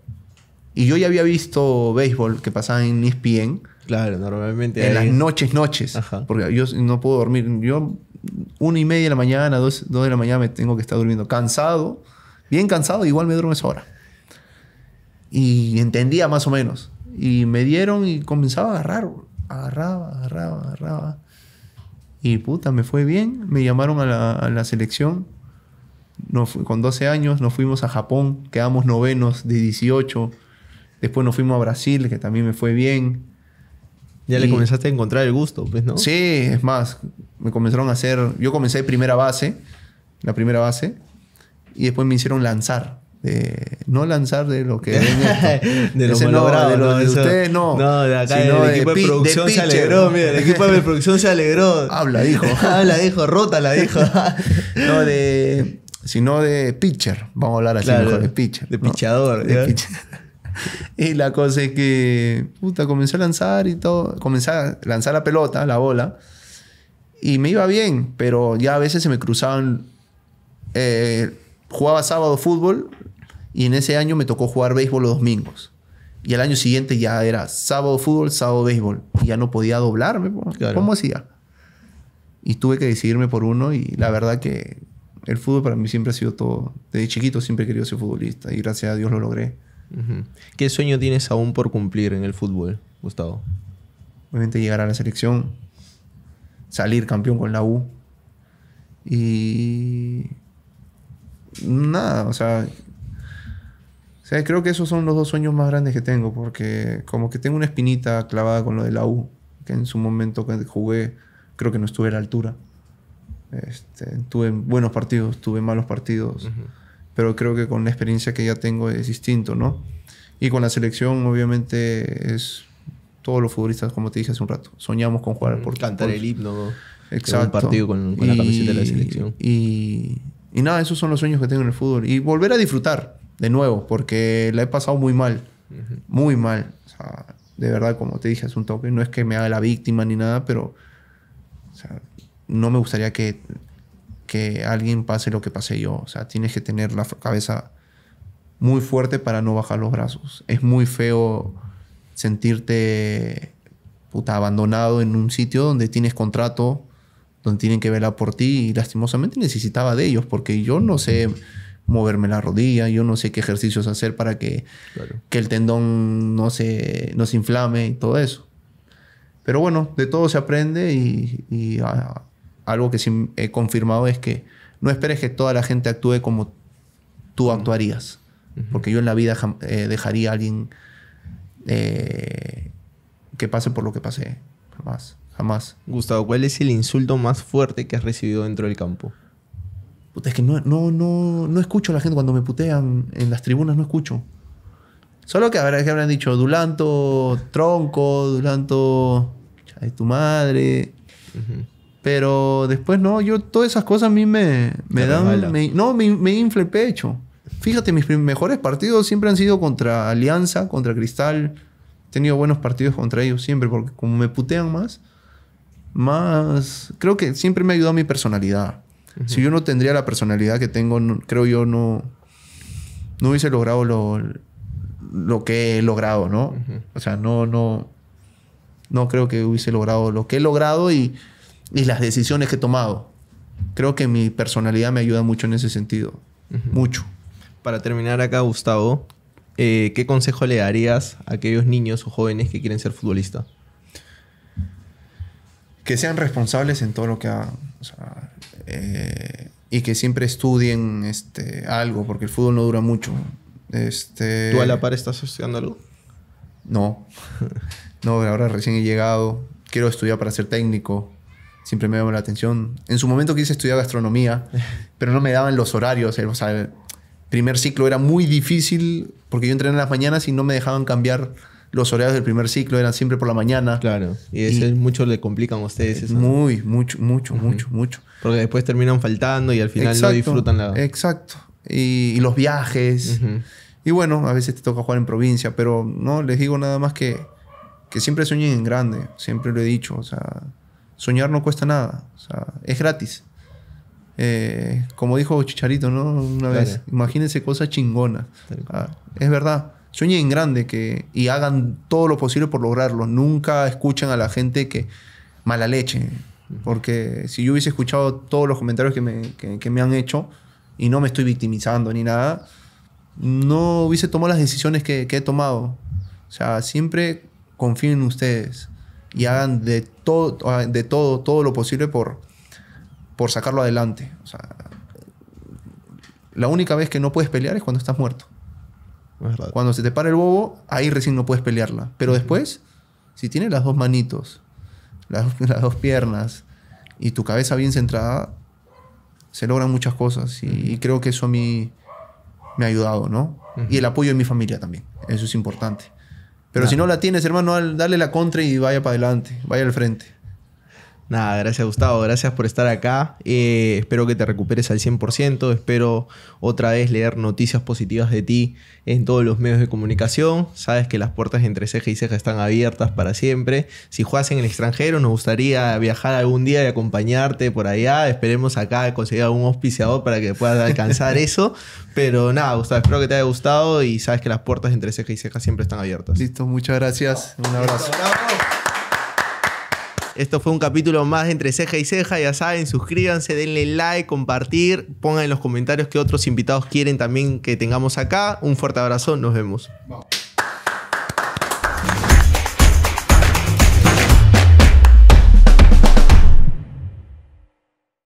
y yo ya había visto béisbol que pasaba en ESPN. Claro, normalmente. En las noches, noches. Ajá. Porque yo no puedo dormir. Yo, una y media de la mañana, dos, de la mañana me tengo que estar durmiendo. Cansado, bien cansado, igual me duermo esa hora. Y entendía más o menos. Y me dieron y comenzaba a agarrar agarraba, agarraba, agarraba. Y puta, me fue bien. Me llamaron a la, selección. no con 12 años nos fuimos a Japón, quedamos novenos de 18. Después nos fuimos a Brasil, que también me fue bien. Ya le comenzaste a encontrar el gusto, pues, ¿no? Sí, es más, me comenzaron a hacer. Yo comencé primera base, la primera base, y después me hicieron lanzar no lanzar de lo que de lo malogrado, de lo de no no de el equipo de, producción se alegró mira el equipo de producción se alegró habla dijo habla dijo rota la dijo no de sino de pitcher vamos a hablar así mejor de pitcher de pichador y la cosa es que puta comencé a lanzar y todo comencé a lanzar la pelota la bola y me iba bien pero ya a veces se me cruzaban eh, jugaba sábado fútbol y en ese año me tocó jugar béisbol los domingos. Y el año siguiente ya era sábado fútbol, sábado béisbol. Y ya no podía doblarme. ¿Cómo hacía? Y tuve que decidirme por uno. Y la verdad que el fútbol para mí siempre ha sido todo. Desde chiquito siempre he querido ser futbolista. Y gracias a Dios lo logré. ¿Qué sueño tienes aún por cumplir en el fútbol, Gustavo? Obviamente llegar a la selección. Salir campeón con la U. Y... Nada, o sea, sea, creo que esos son los dos sueños más grandes que tengo, porque como que tengo una espinita clavada con lo de la U, que en su momento que jugué, creo que no estuve a la altura. Este, tuve buenos partidos, tuve malos partidos, pero creo que con la experiencia que ya tengo es distinto, ¿no? Y con la selección, obviamente, es todos los futbolistas, como te dije hace un rato, soñamos con jugar mm, por Cantar el himno. Exacto. Un partido con, la camiseta de la selección. Y, y, nada, esos son los sueños que tengo en el fútbol. Y volver a disfrutar de nuevo, porque la he pasado muy mal, muy mal. de verdad, como te dije hace un toque, no es que me haga la víctima ni nada, pero no me gustaría que, que alguien pase lo que pasé yo. O sea, tienes que tener la cabeza muy fuerte para no bajar los brazos. Es muy feo sentirte puta, abandonado en un sitio donde tienes contrato, donde tienen que velar por ti y lastimosamente necesitaba de ellos porque yo no sé moverme la rodilla, yo no sé qué ejercicios hacer para que, el tendón no se, inflame y todo eso. Pero bueno, de todo se aprende y, ah, algo que sí he confirmado es que no esperes que toda la gente actúe como tú actuarías. Porque yo en la vida eh, dejaría a alguien eh, que pase por lo que pase. Jamás, jamás. Gustavo, ¿cuál es el insulto más fuerte que has recibido dentro del campo? es que no, no, no, escucho a la gente cuando me putean en las tribunas, no escucho. Solo que habrá que habrán dicho Dulanto, tronco, Dulanto, tu madre. Pero después no, yo todas esas cosas a mí me, dan. no, me, infla el pecho. Fíjate, mis mejores partidos siempre han sido contra Alianza, contra Cristal. He tenido buenos partidos contra ellos siempre, porque como me putean más, más. Creo que siempre me ha ayudado mi personalidad. Si yo no tendría la personalidad que tengo, creo yo no, no hubiese logrado lo, lo que he logrado, ¿no? O sea, no, no, no creo que hubiese logrado lo que he logrado y, las decisiones que he tomado. Creo que mi personalidad me ayuda mucho en ese sentido. Mucho. Para terminar acá, Gustavo, eh, ¿qué consejo le darías a aquellos niños o jóvenes que quieren ser futbolistas? Que sean responsables en todo lo que hagan. Eh, y que siempre estudien este, algo, porque el fútbol no dura mucho. Este, ¿Tú a la par estás estudiando algo? No. no, ahora recién he llegado. Quiero estudiar para ser técnico. Siempre me llama la atención. En su momento quise estudiar gastronomía, pero no me daban los horarios. O sea, el primer ciclo era muy difícil porque yo entrenaba en las mañanas y no me dejaban cambiar los horarios del primer ciclo eran siempre por la mañana. Claro. Y, eso es mucho le complican a ustedes eso. Muy, mucho, mucho, mucho, mucho. Porque después terminan faltando y al final no disfrutan la. Exacto. Y, los viajes. Y bueno, a veces te toca jugar en provincia, pero no, les digo nada más que, que siempre sueñen en grande. Siempre lo he dicho. O sea, soñar no cuesta nada. O sea, es gratis. Eh, como dijo Chicharito, ¿no? Una vez, imagínense cosas chingonas. Ah, es verdad. Sueñen en grande que, y hagan todo lo posible por lograrlo. Nunca escuchen a la gente que mala leche. Porque si yo hubiese escuchado todos los comentarios que me, han hecho y no me estoy victimizando ni nada, no hubiese tomado las decisiones que, he tomado. O sea, siempre confíen en ustedes y hagan de todo, de todo, todo lo posible por, por sacarlo adelante. la única vez que no puedes pelear es cuando estás muerto. Cuando se te para el bobo, ahí recién no puedes pelearla. Pero después, si tienes las dos manitos, las, dos piernas y tu cabeza bien centrada, se logran muchas cosas. Y, creo que eso a mí me ha ayudado, ¿no? Y el apoyo de mi familia también. Eso es importante. Pero si no la tienes, hermano, dale la contra y vaya para adelante, vaya al frente. Nada, gracias Gustavo, gracias por estar acá. Eh, espero que te recuperes al 100%, espero otra vez leer noticias positivas de ti en todos los medios de comunicación. Sabes que las puertas entre ceja y ceja están abiertas para siempre. Si juegas en el extranjero, nos gustaría viajar algún día y acompañarte por allá. Esperemos acá conseguir algún auspiciador para que puedas alcanzar eso. Pero nada, Gustavo, espero que te haya gustado y sabes que las puertas entre ceja y ceja siempre están abiertas. Listo, muchas gracias. Un abrazo. Esto fue un capítulo más Entre Ceja y Ceja. Ya saben, suscríbanse, denle like, compartir, pongan en los comentarios qué otros invitados quieren también que tengamos acá. Un fuerte abrazo, nos vemos.